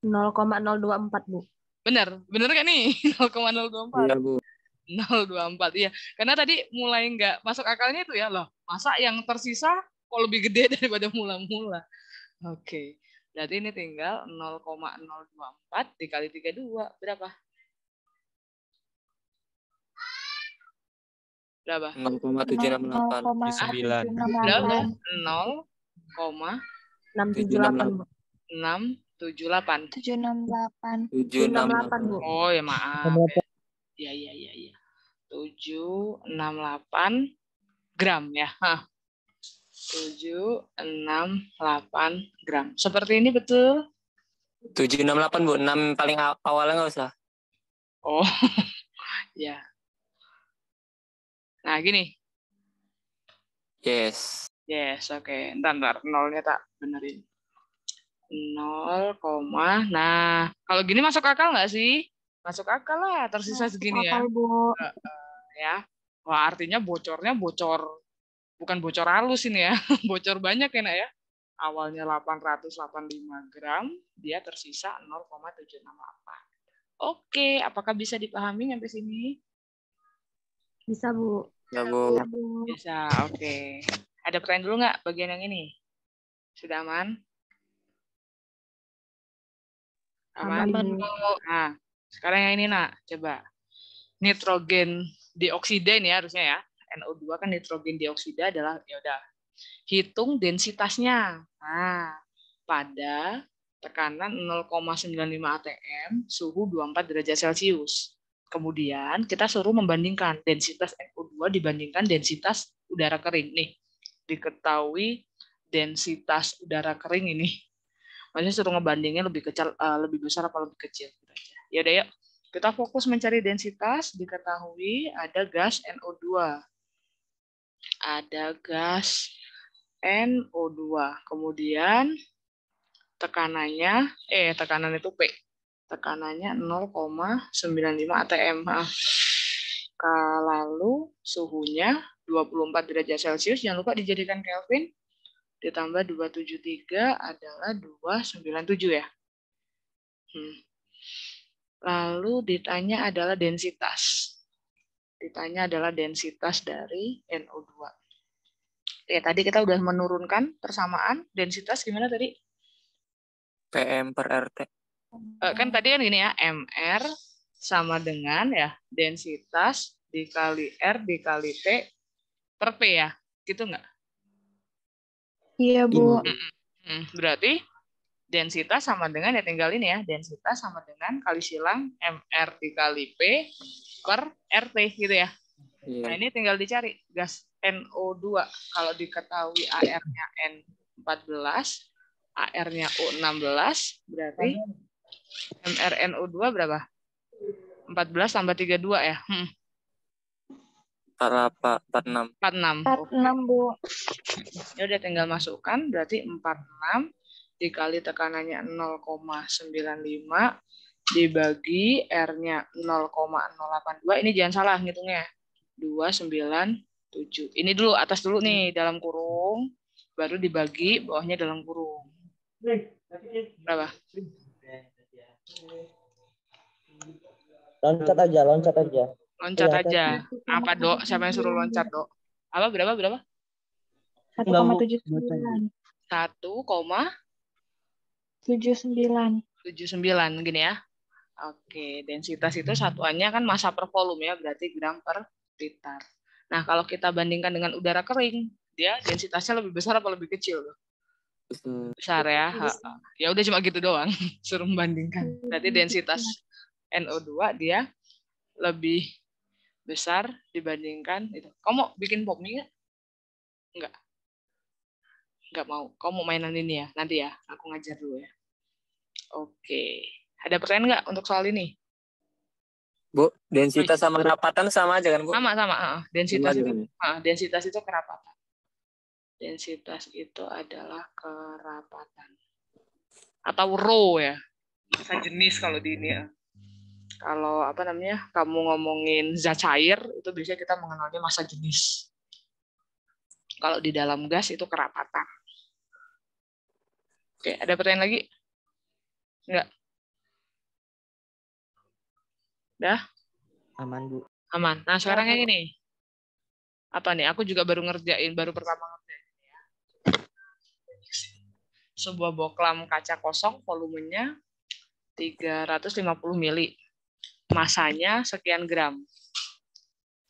0,024 bu benar benar kan nih 0,024 benar iya, bu 024 iya karena tadi mulai nggak masuk akalnya itu ya loh masa yang tersisa kok lebih gede daripada mula-mula Oke. Berarti ini tinggal 0,024 dikali 32. Berapa? Berapa? 0,768. 9. Berapa? 678. 768. 768, Oh, ya maaf. Ya, ya, ya, ya. 768 gram ya. Hah tujuh enam delapan gram. Seperti ini betul? tujuh enam delapan Bu. enam paling awalnya nggak usah. Oh, ya. Nah, gini. Yes. Yes, oke. Okay. Ntar, ntar. Nolnya tak benerin. koma nah kalau gini masuk akal nggak sih? Masuk akal lah, tersisa segini ya. Bu. Uh, uh, ya. Wah, artinya bocornya bocor bukan bocor halus ini ya, bocor banyak ya nak ya. Awalnya 885 gram, dia tersisa 0,768. Oke, apakah bisa dipahami sampai sini? Bisa, Bu. Bisa, Bu. Bisa, Bu. bisa oke. Okay. Ada pertanyaan dulu nggak bagian yang ini? Sudah aman? Aman. aman. Nah, sekarang yang ini, nak. Coba. Nitrogen dioksiden ya harusnya ya NO2 kan nitrogen dioksida adalah ya udah hitung densitasnya. Nah, pada tekanan 0,95 atm suhu 24 derajat Celcius. Kemudian kita suruh membandingkan densitas NO2 dibandingkan densitas udara kering. Nih, diketahui densitas udara kering ini. Maksudnya suruh ngebandingnya lebih kecil eh, lebih besar apa lebih kecil gitu Ya udah yuk. Kita fokus mencari densitas, diketahui ada gas NO2 ada gas NO2. Kemudian tekanannya, eh tekanan itu P. Tekanannya 0,95 atm. Lalu suhunya 24 derajat Celcius. Jangan lupa dijadikan Kelvin. Ditambah 273 adalah 297 ya. Hmm. Lalu ditanya adalah densitas ditanya adalah densitas dari NO2. Ya, tadi kita udah menurunkan persamaan densitas gimana tadi? PM per RT. Eh, kan tadi kan gini ya, MR sama dengan ya densitas dikali R dikali T per P ya. Gitu nggak? Iya, Bu. Berarti densitas sama dengan ya ini ya densitas sama dengan kali silang mr dikali p per rt gitu ya Iya. nah ini tinggal dicari gas NO2 kalau diketahui AR-nya N14 AR-nya U16 berarti MRNO2 berapa 14 tambah 32 ya hmm. Berapa? 46. 46. 46, Bu. Ya udah tinggal masukkan berarti 46 dikali tekanannya 0,95 dibagi R-nya 0,082. Ini jangan salah ngitungnya. 297. Ini dulu atas dulu nih dalam kurung, baru dibagi bawahnya dalam kurung. Berapa? Loncat aja, loncat aja. Loncat aja. Apa, Dok? Siapa yang suruh loncat, Dok? Apa berapa berapa? 1,79. 1,79. 79. 79 gini ya. Oke, densitas itu satuannya kan massa per volume ya, berarti gram per liter. Nah, kalau kita bandingkan dengan udara kering, dia densitasnya lebih besar apa lebih kecil? Besar, besar ya. Ya udah cuma gitu doang, suruh membandingkan. Berarti densitas NO2 dia lebih besar dibandingkan itu. Kamu mau bikin pop mie Enggak nggak mau. kamu mau mainan ini ya? Nanti ya, aku ngajar dulu ya. Oke. Ada pertanyaan nggak untuk soal ini? Bu, densitas sama kerapatan sama aja kan, Bu? Sama, sama. Uh, densitas, itu, uh, densitas itu kerapatan. Densitas itu adalah kerapatan. Atau row ya. Masa jenis kalau di ini ya. Kalau apa namanya, kamu ngomongin zat cair, itu biasanya kita mengenalnya masa jenis. Kalau di dalam gas itu kerapatan Oke, ada pertanyaan lagi? Enggak? Dah? Aman, Bu. Aman. Nah, sekarang yang ini. Apa nih? Aku juga baru ngerjain, baru pertama ngerjain. Sebuah boklam kaca kosong, volumenya 350 mili. Masanya sekian gram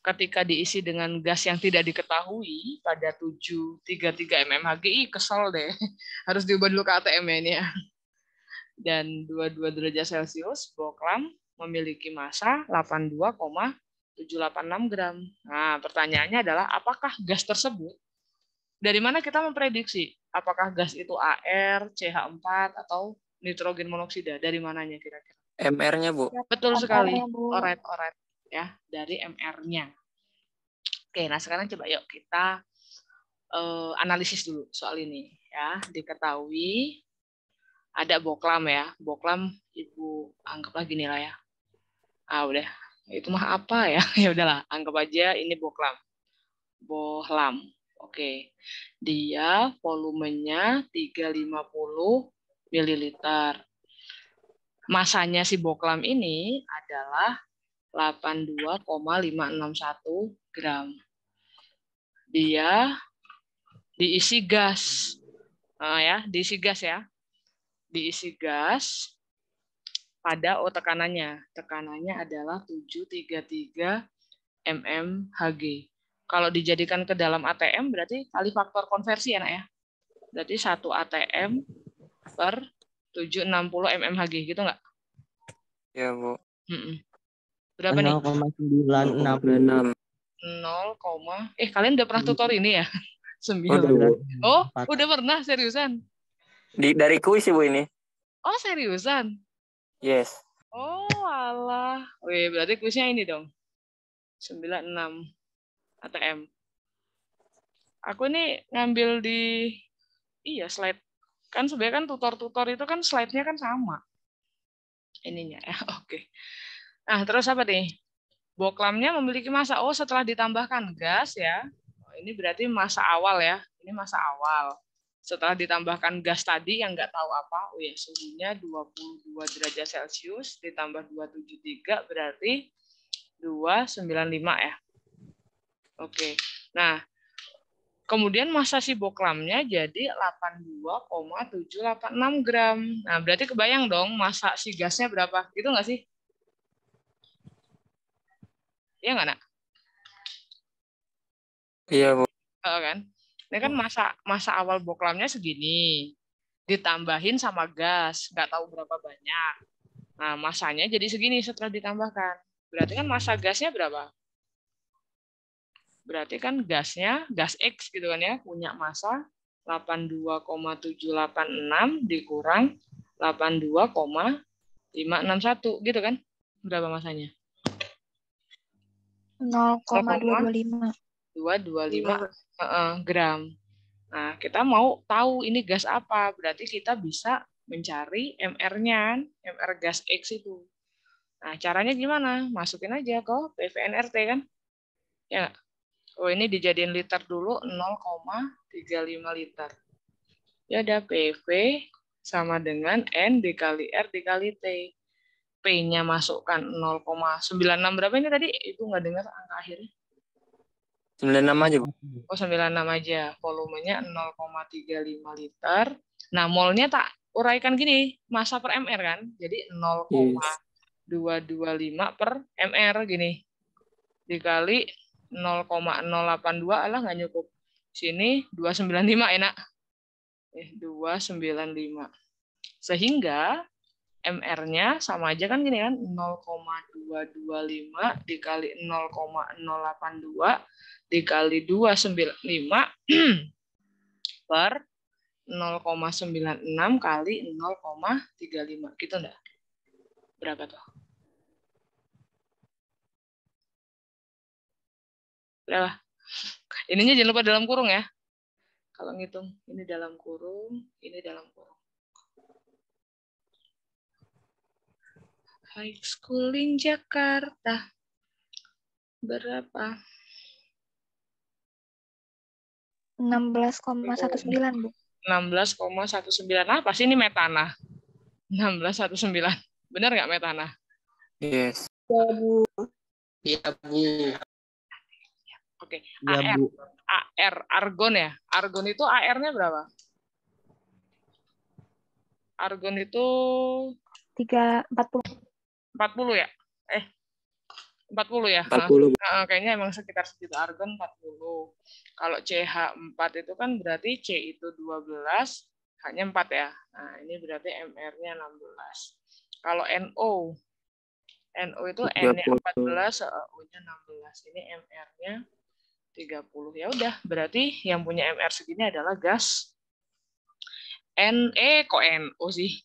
ketika diisi dengan gas yang tidak diketahui pada 733 mmHgi kesel deh harus diubah dulu ke ATM ya ini ya dan 22 derajat celcius boklam memiliki massa 82,786 gram nah pertanyaannya adalah apakah gas tersebut dari mana kita memprediksi apakah gas itu AR CH4 atau nitrogen monoksida dari mananya kira-kira MR-nya bu ya, betul sekali ya, oret oret ya dari MR-nya. Oke, nah sekarang coba yuk kita uh, analisis dulu soal ini ya. Diketahui ada boklam ya, boklam ibu anggaplah gini lah ya. Ah udah, itu mah apa ya? ya udahlah, anggap aja ini boklam. Bohlam. Oke. Dia volumenya 350 ml. Masanya si boklam ini adalah 82,561 gram. Dia diisi gas. Nah, ya, diisi gas ya. Diisi gas pada O oh, tekanannya. Tekanannya adalah 733 mmHg. Kalau dijadikan ke dalam ATM berarti kali faktor konversi ya, Nak ya. Berarti 1 ATM per 760 mmHg gitu nggak? Ya, Bu. Mm -mm. Berapa 0, nih? 0,96. 0, eh kalian udah pernah tutor ini ya? 9. Oh, oh udah pernah seriusan? Di, dari kuis Ibu ini. Oh, seriusan? Yes. Oh, alah. Wih, berarti kuisnya ini dong. 96 ATM. Aku ini ngambil di iya slide. Kan sebenarnya kan tutor-tutor itu kan slide-nya kan sama. Ininya. ya Oke. Okay. Nah, terus apa nih? Boklamnya memiliki masa oh setelah ditambahkan gas ya. Oh, ini berarti masa awal ya. Ini masa awal. Setelah ditambahkan gas tadi yang nggak tahu apa, oh ya suhunya 22 derajat Celcius ditambah 273 berarti 295 ya. Oke. Nah, kemudian masa si boklamnya jadi 82,786 gram. Nah, berarti kebayang dong masa si gasnya berapa? Gitu nggak sih? Iya nggak nak? Iya bu. Oh, kan? Ini kan hmm. masa masa awal boklamnya segini, ditambahin sama gas, nggak tahu berapa banyak. Nah masanya jadi segini setelah ditambahkan. Berarti kan masa gasnya berapa? Berarti kan gasnya gas X gitu kan ya punya masa 82,786 dikurang 82,561 gitu kan? Berapa masanya? 0,225. 225 uh, gram. Nah, kita mau tahu ini gas apa. Berarti kita bisa mencari MR-nya, kan? MR gas X itu. Nah, caranya gimana? Masukin aja ke PVNRT kan? Ya Oh, ini dijadiin liter dulu 0,35 liter. Ya ada PV sama dengan N dikali R dikali T. P-nya masukkan 0,96 berapa ini tadi? Itu nggak dengar angka akhirnya. 96 aja, Bu. Oh, 96 aja. Volumenya 0,35 liter. Nah, molnya tak uraikan gini, masa per mr kan. Jadi 0,225 per mr gini. Dikali 0,082 alah nggak cukup. Sini 295 enak. Eh, 295. Sehingga MR-nya sama aja kan gini kan 0,225 dikali 0,082 dikali 295 per 0,96 kali 0,35 gitu enggak? Berapa tuh? Berapa? Ininya jangan lupa dalam kurung ya. Kalau ngitung ini dalam kurung, ini dalam kurung. High Schooling Jakarta. Berapa? 16,19, Bu. 16,19 apa sih ini metana? 16,19. Benar nggak metana? Yes. Ya, Bu. Iya, Bu. Oke, ya, AR. AR, argon ya. Argon itu AR-nya berapa? Argon itu tiga empat puluh 40 ya? Eh, 40 ya? 40. Nah, kayaknya emang sekitar segitu argon 40. Kalau CH4 itu kan berarti C itu 12, hanya 4 ya. Nah, ini berarti MR-nya 16. Kalau NO, NO itu N-nya 14, e O-nya 16. Ini MR-nya 30. Ya udah, berarti yang punya MR segini adalah gas NE kok NO sih?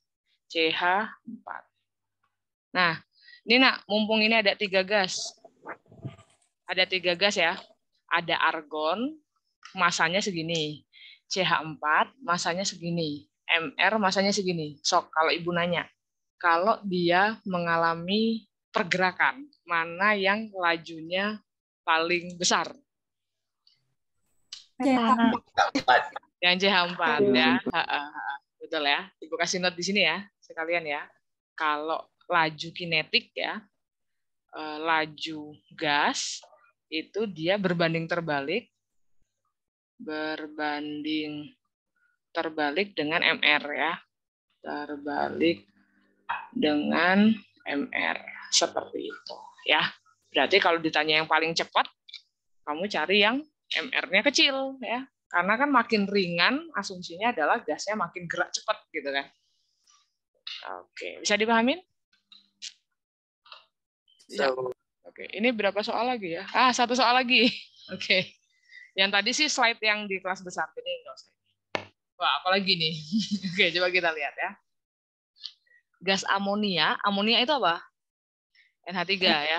CH4. Nah, ini nak mumpung ini ada tiga gas. Ada tiga gas ya. Ada argon, masanya segini. CH4, masanya segini. MR, masanya segini. Sok, kalau ibu nanya. Kalau dia mengalami pergerakan, mana yang lajunya paling besar? CH4. Yang CH4 ya. Betul ya. Ibu kasih note di sini ya, sekalian ya. Kalau laju kinetik ya, eh, laju gas itu dia berbanding terbalik berbanding terbalik dengan MR ya. Terbalik dengan MR seperti itu ya. Berarti kalau ditanya yang paling cepat kamu cari yang MR-nya kecil ya. Karena kan makin ringan asumsinya adalah gasnya makin gerak cepat gitu kan. Oke, bisa dipahamin? Ya. So, Oke, okay. ini berapa soal lagi ya? Ah, satu soal lagi. Oke. Okay. Yang tadi sih slide yang di kelas besar ini enggak usah. Wah, apalagi nih. Oke, okay, coba kita lihat ya. Gas amonia, amonia itu apa? NH3 ya.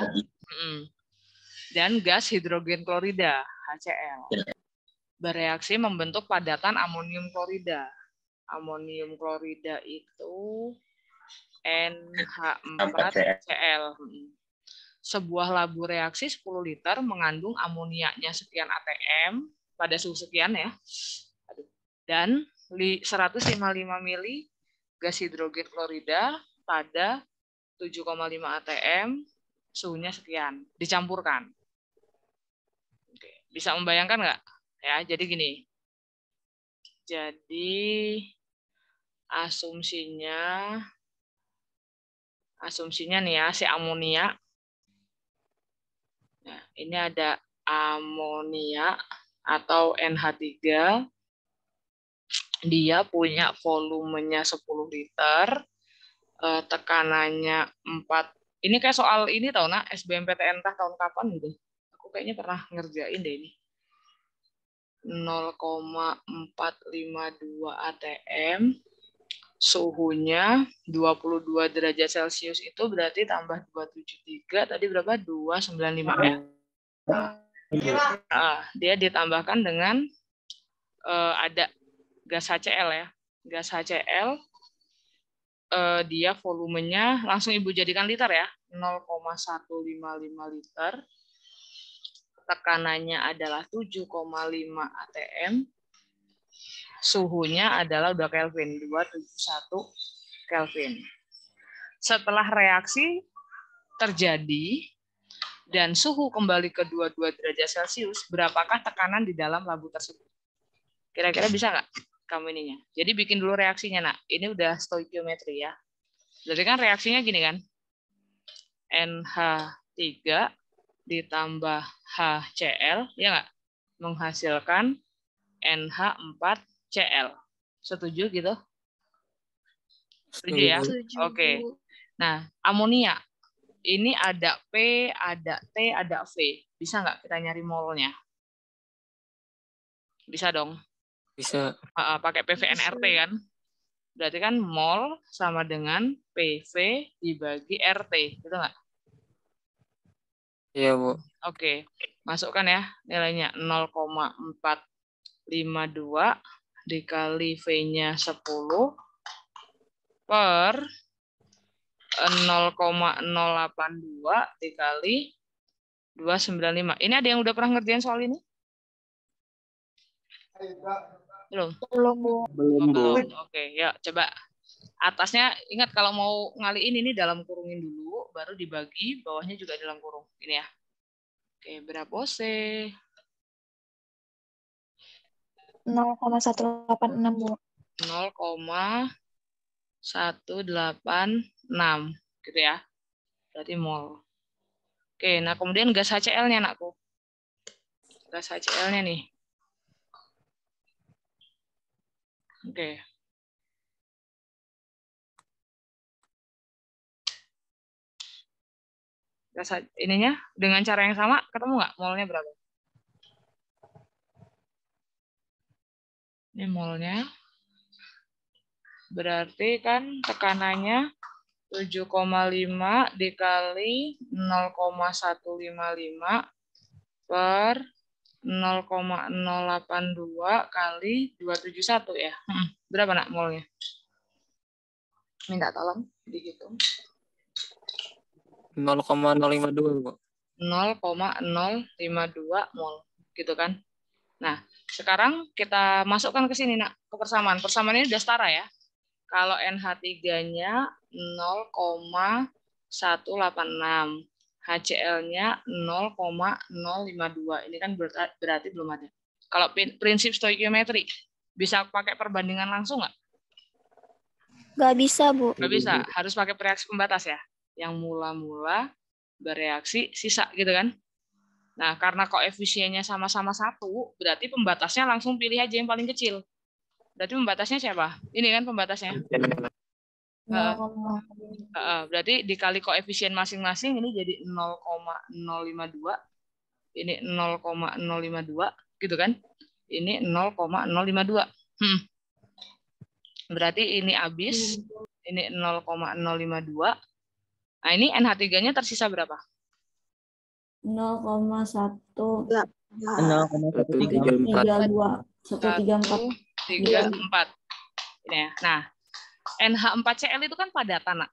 Dan gas hidrogen klorida, HCl. Bereaksi membentuk padatan amonium klorida. Amonium klorida itu NH4Cl sebuah labu reaksi 10 liter mengandung amoniaknya sekian ATM pada suhu sekian ya. Dan 155 mili gas hidrogen klorida pada 7,5 ATM suhunya sekian dicampurkan. Oke, bisa membayangkan nggak? Ya, jadi gini. Jadi asumsinya asumsinya nih ya si amonia Nah, ini ada amonia atau NH3. Dia punya volumenya 10 liter, eh, tekanannya 4. Ini kayak soal ini tau nak, SBMPTN entah tahun kapan gitu. Aku kayaknya pernah ngerjain deh ini. 0,452 ATM suhunya 22 derajat Celcius itu berarti tambah 273 tadi berapa? 295 ya. Nah, dia ditambahkan dengan uh, ada gas HCl ya. Gas HCl uh, eh, dia volumenya langsung Ibu jadikan liter ya. 0,155 liter. Tekanannya adalah 7,5 atm Suhunya adalah 2 Kelvin, 271 Kelvin. Setelah reaksi terjadi dan suhu kembali ke 22 derajat Celcius, berapakah tekanan di dalam labu tersebut? Kira-kira bisa nggak kamu ininya? Jadi bikin dulu reaksinya, nak. Ini udah stoikiometri ya. Jadi kan reaksinya gini kan. NH3 ditambah HCl, ya nggak? Menghasilkan NH4Cl. Setuju gitu? Setuju ya? Oke. Okay. Nah, amonia. Ini ada P, ada T, ada V. Bisa nggak kita nyari molnya? Bisa dong? Bisa. Uh, pakai PVNRT kan? Berarti kan mol sama dengan PV dibagi RT. Gitu nggak? Iya, Bu. Oke. Okay. Masukkan ya nilainya 0,4 52 dikali V-nya 10 per 0,082 dikali 295. Ini ada yang udah pernah ngerjain soal ini? Belum. Belum. Belum. Belum. Oke, ya coba atasnya ingat kalau mau ngaliin ini dalam kurungin dulu, baru dibagi, bawahnya juga dalam kurung. Ini ya. Oke, berapa sih? 0,186 Bu. 0,186 gitu ya. Berarti mol. Oke, nah kemudian gas HCl-nya anakku. Gas HCl-nya nih. Oke. Gas ininya dengan cara yang sama ketemu nggak molnya berapa? Ini molnya. Berarti kan tekanannya 7,5 dikali 0,155 per 0,082 kali 271 ya. Hmm. Berapa nak molnya? Minta tolong dihitung. 0,052, Bu. 0,052 mol, gitu kan? Nah, sekarang kita masukkan ke sini nak ke persamaan. Persamaan ini udah setara ya. Kalau NH3-nya 0,186, HCl-nya 0,052. Ini kan berarti belum ada. Kalau prinsip stoikiometri, bisa pakai perbandingan langsung nggak? Nggak bisa, Bu. Nggak bisa, harus pakai reaksi pembatas ya. Yang mula-mula bereaksi sisa gitu kan? Nah, karena koefisiennya sama-sama satu, berarti pembatasnya langsung pilih aja yang paling kecil. Berarti pembatasnya siapa? Ini kan pembatasnya. Uh, uh, berarti dikali koefisien masing-masing ini jadi 0,052. Ini 0,052, gitu kan? Ini 0,052. Hmm. Berarti ini habis. Iya. Ini 0,052. Nah, ini NH3-nya tersisa berapa? 0,1 empat iya. nah, empat Nah, NH4Cl itu kan padatan. Nak.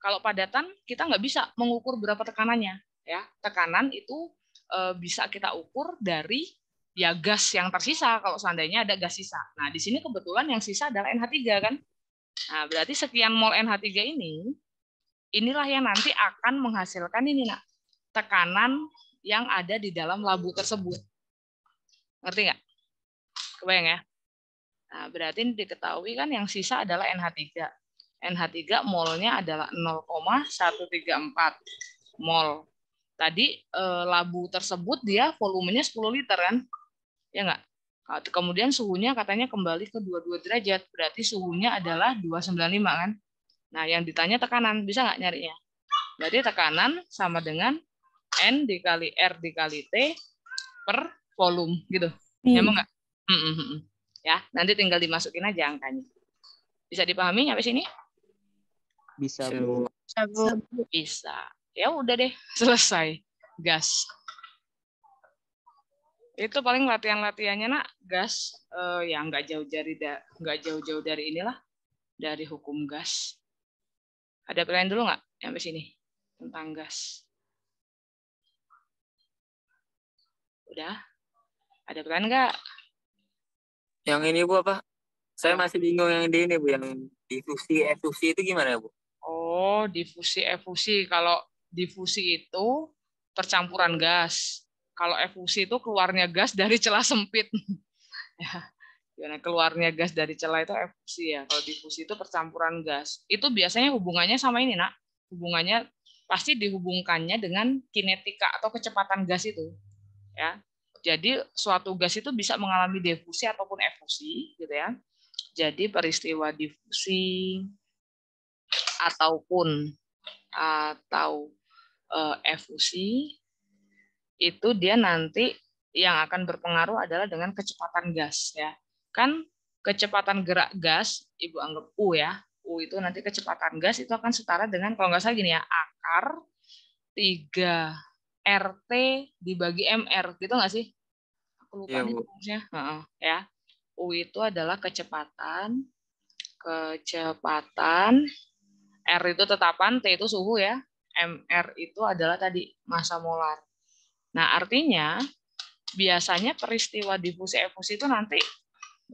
Kalau padatan kita nggak bisa mengukur berapa tekanannya ya. Tekanan itu e, bisa kita ukur dari ya gas yang tersisa kalau seandainya ada gas sisa. Nah, di sini kebetulan yang sisa adalah NH3 kan. Nah, berarti sekian mol NH3 ini inilah yang nanti akan menghasilkan ini nak tekanan yang ada di dalam labu tersebut. Ngerti nggak? Kebayang ya? Nah, berarti diketahui kan yang sisa adalah NH3. NH3 molnya adalah 0,134 mol. Tadi eh, labu tersebut dia volumenya 10 liter kan? Ya nggak? Nah, kemudian suhunya katanya kembali ke 22 derajat. Berarti suhunya adalah 295 kan? Nah, yang ditanya tekanan. Bisa nggak nyarinya? Berarti tekanan sama dengan N dikali R dikali T per volume gitu. Hmm. Emang nggak? Hmm, hmm, hmm. Ya, nanti tinggal dimasukin aja angkanya. Bisa dipahami sampai sini? Bisa, Bu. Bisa, Bu. Bisa. Ya udah deh, selesai. Gas. Itu paling latihan-latihannya, nak. Gas uh, ya nggak jauh dari nggak jauh-jauh dari inilah dari hukum gas. Ada pertanyaan dulu nggak sampai sini tentang gas? Udah? Ada peran nggak? Yang ini Bu apa? Saya masih bingung yang ini Bu, yang difusi efusi itu gimana ya, Bu? Oh, difusi efusi. Kalau difusi itu percampuran gas. Kalau efusi itu keluarnya gas dari celah sempit. ya. keluarnya gas dari celah itu efusi ya. Kalau difusi itu percampuran gas. Itu biasanya hubungannya sama ini, Nak. Hubungannya pasti dihubungkannya dengan kinetika atau kecepatan gas itu ya. Jadi suatu gas itu bisa mengalami defusi ataupun efusi gitu ya. Jadi peristiwa difusi ataupun atau eh, efusi itu dia nanti yang akan berpengaruh adalah dengan kecepatan gas ya. Kan kecepatan gerak gas Ibu anggap U ya. U itu nanti kecepatan gas itu akan setara dengan kalau nggak salah gini ya, akar 3 RT dibagi MR gitu nggak sih? Aku lupa ya, nih Uh -uh, ya. U itu adalah kecepatan, kecepatan, R itu tetapan, T itu suhu ya, MR itu adalah tadi masa molar. Nah artinya biasanya peristiwa difusi efusi itu nanti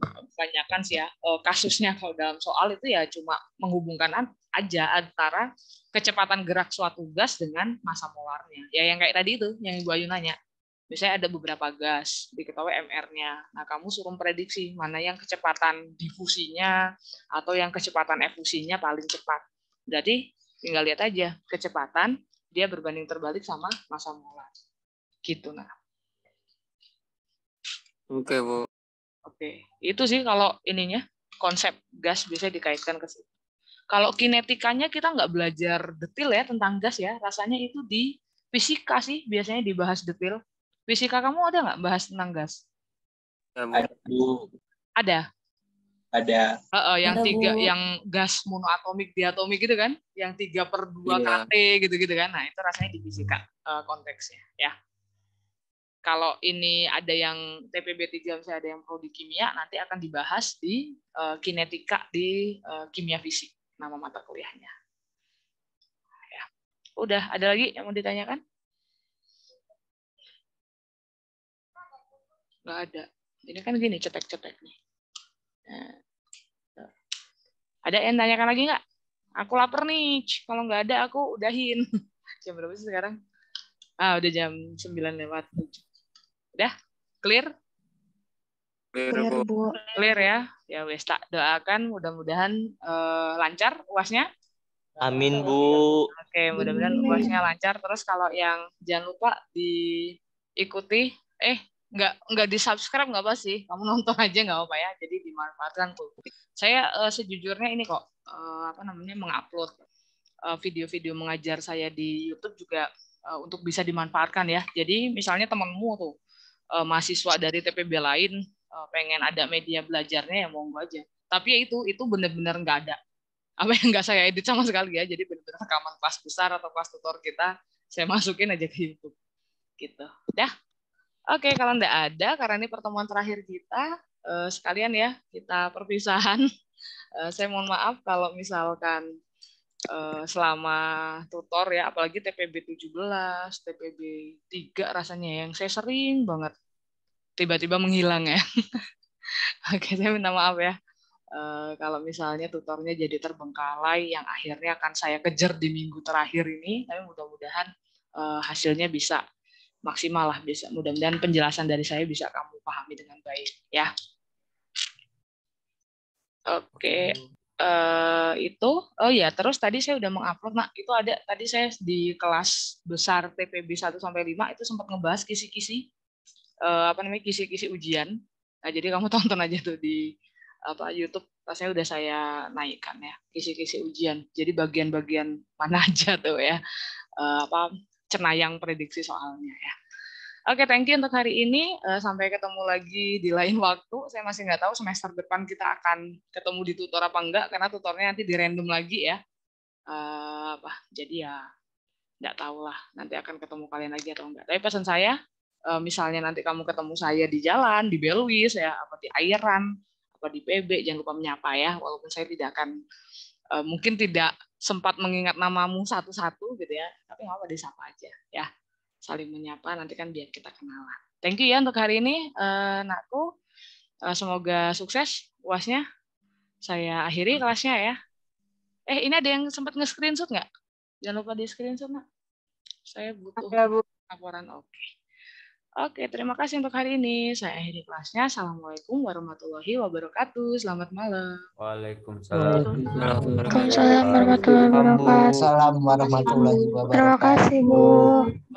kebanyakan sih ya eh, kasusnya kalau dalam soal itu ya cuma menghubungkan aja antara kecepatan gerak suatu gas dengan masa molarnya. Ya yang kayak tadi itu yang Ibu Ayu nanya. Misalnya ada beberapa gas diketahui MR-nya. Nah, kamu suruh prediksi mana yang kecepatan difusinya atau yang kecepatan efusinya paling cepat. Jadi tinggal lihat aja kecepatan dia berbanding terbalik sama masa molar. Gitu nah. Oke, Bu. Oke, itu sih kalau ininya konsep gas bisa dikaitkan ke situ. Kalau kinetikanya kita nggak belajar detail ya tentang gas ya, rasanya itu di fisika sih biasanya dibahas detail. Fisika kamu ada nggak bahas tentang gas? Ada Ada. Ada. Uh, uh, yang ada, tiga, bu. yang gas monoatomik, diatomik gitu kan? Yang tiga per dua iya. kT gitu-gitu kan? Nah itu rasanya di fisika uh, konteksnya ya kalau ini ada yang TPB 3 misalnya ada yang prodi kimia nanti akan dibahas di uh, kinetika di uh, kimia fisik nama mata kuliahnya. Ya. Udah ada lagi yang mau ditanyakan? Gak ada. Ini kan gini cetek-cetek nih. Nah. Ada yang tanyakan lagi nggak? Aku lapar nih. Kalau nggak ada aku udahin. Jam berapa sih sekarang? Ah, udah jam 9 lewat 7. Udah? Clear? Clear, Bu. Clear ya. Ya wes tak doakan mudah-mudahan uh, lancar uasnya. Amin, Bu. Oke, mudah-mudahan uasnya lancar. Terus kalau yang jangan lupa diikuti eh nggak nggak di subscribe nggak apa sih kamu nonton aja nggak apa ya jadi dimanfaatkan tuh saya uh, sejujurnya ini kok uh, apa namanya mengupload video video-video mengajar saya di YouTube juga uh, untuk bisa dimanfaatkan ya jadi misalnya temanmu tuh uh, mahasiswa dari TPB lain uh, pengen ada media belajarnya ya monggo aja. Tapi ya itu itu benar-benar nggak ada. Apa yang nggak saya edit sama sekali ya. Jadi benar-benar rekaman kelas besar atau kelas tutor kita saya masukin aja ke YouTube. Gitu. Dah. Oke, kalau nggak ada karena ini pertemuan terakhir kita eh, sekalian ya kita perpisahan. saya mohon maaf kalau misalkan Eh, selama tutor ya, apalagi TPB 17, TPB 3 rasanya ya, yang saya sering banget tiba-tiba menghilang ya. Oke, saya minta maaf ya. Uh, kalau misalnya tutornya jadi terbengkalai yang akhirnya akan saya kejar di minggu terakhir ini, tapi mudah-mudahan uh, hasilnya bisa maksimal lah bisa. Mudah-mudahan penjelasan dari saya bisa kamu pahami dengan baik ya. Oke, okay uh, itu oh ya terus tadi saya udah mengupload nah itu ada tadi saya di kelas besar TPB 1 sampai 5 itu sempat ngebahas kisi-kisi uh, apa namanya kisi-kisi ujian. Nah, jadi kamu tonton aja tuh di apa YouTube saya udah saya naikkan ya kisi-kisi ujian. Jadi bagian-bagian mana aja tuh ya uh, apa cenayang prediksi soalnya ya. Oke, okay, thank you untuk hari ini. Uh, sampai ketemu lagi di lain waktu. Saya masih nggak tahu semester depan kita akan ketemu di tutor apa enggak, karena tutornya nanti di random lagi ya. Uh, apa, jadi ya nggak tahu lah nanti akan ketemu kalian lagi atau enggak. Tapi pesan saya, uh, misalnya nanti kamu ketemu saya di jalan, di Belwis, ya, apa di airan, apa di PB, jangan lupa menyapa ya, walaupun saya tidak akan, uh, mungkin tidak sempat mengingat namamu satu-satu gitu ya, tapi nggak apa disapa aja ya saling menyapa nanti kan biar kita kenalan. Thank you ya untuk hari ini uh, Nakku. Uh, semoga sukses uasnya. Saya akhiri kelasnya ya. Eh ini ada yang sempat nge-screenshot nggak? Jangan lupa di screenshot nak. Saya butuh ada, Bu. laporan. Oke. Okay. Oke, okay, terima kasih untuk hari ini. Saya akhiri kelasnya. Assalamualaikum warahmatullahi wabarakatuh. Selamat malam. Waalaikumsalam. Waalaikumsalam warahmatullahi Waalaikumsalam warahmatullahi wabarakatuh. Terima kasih, Bu.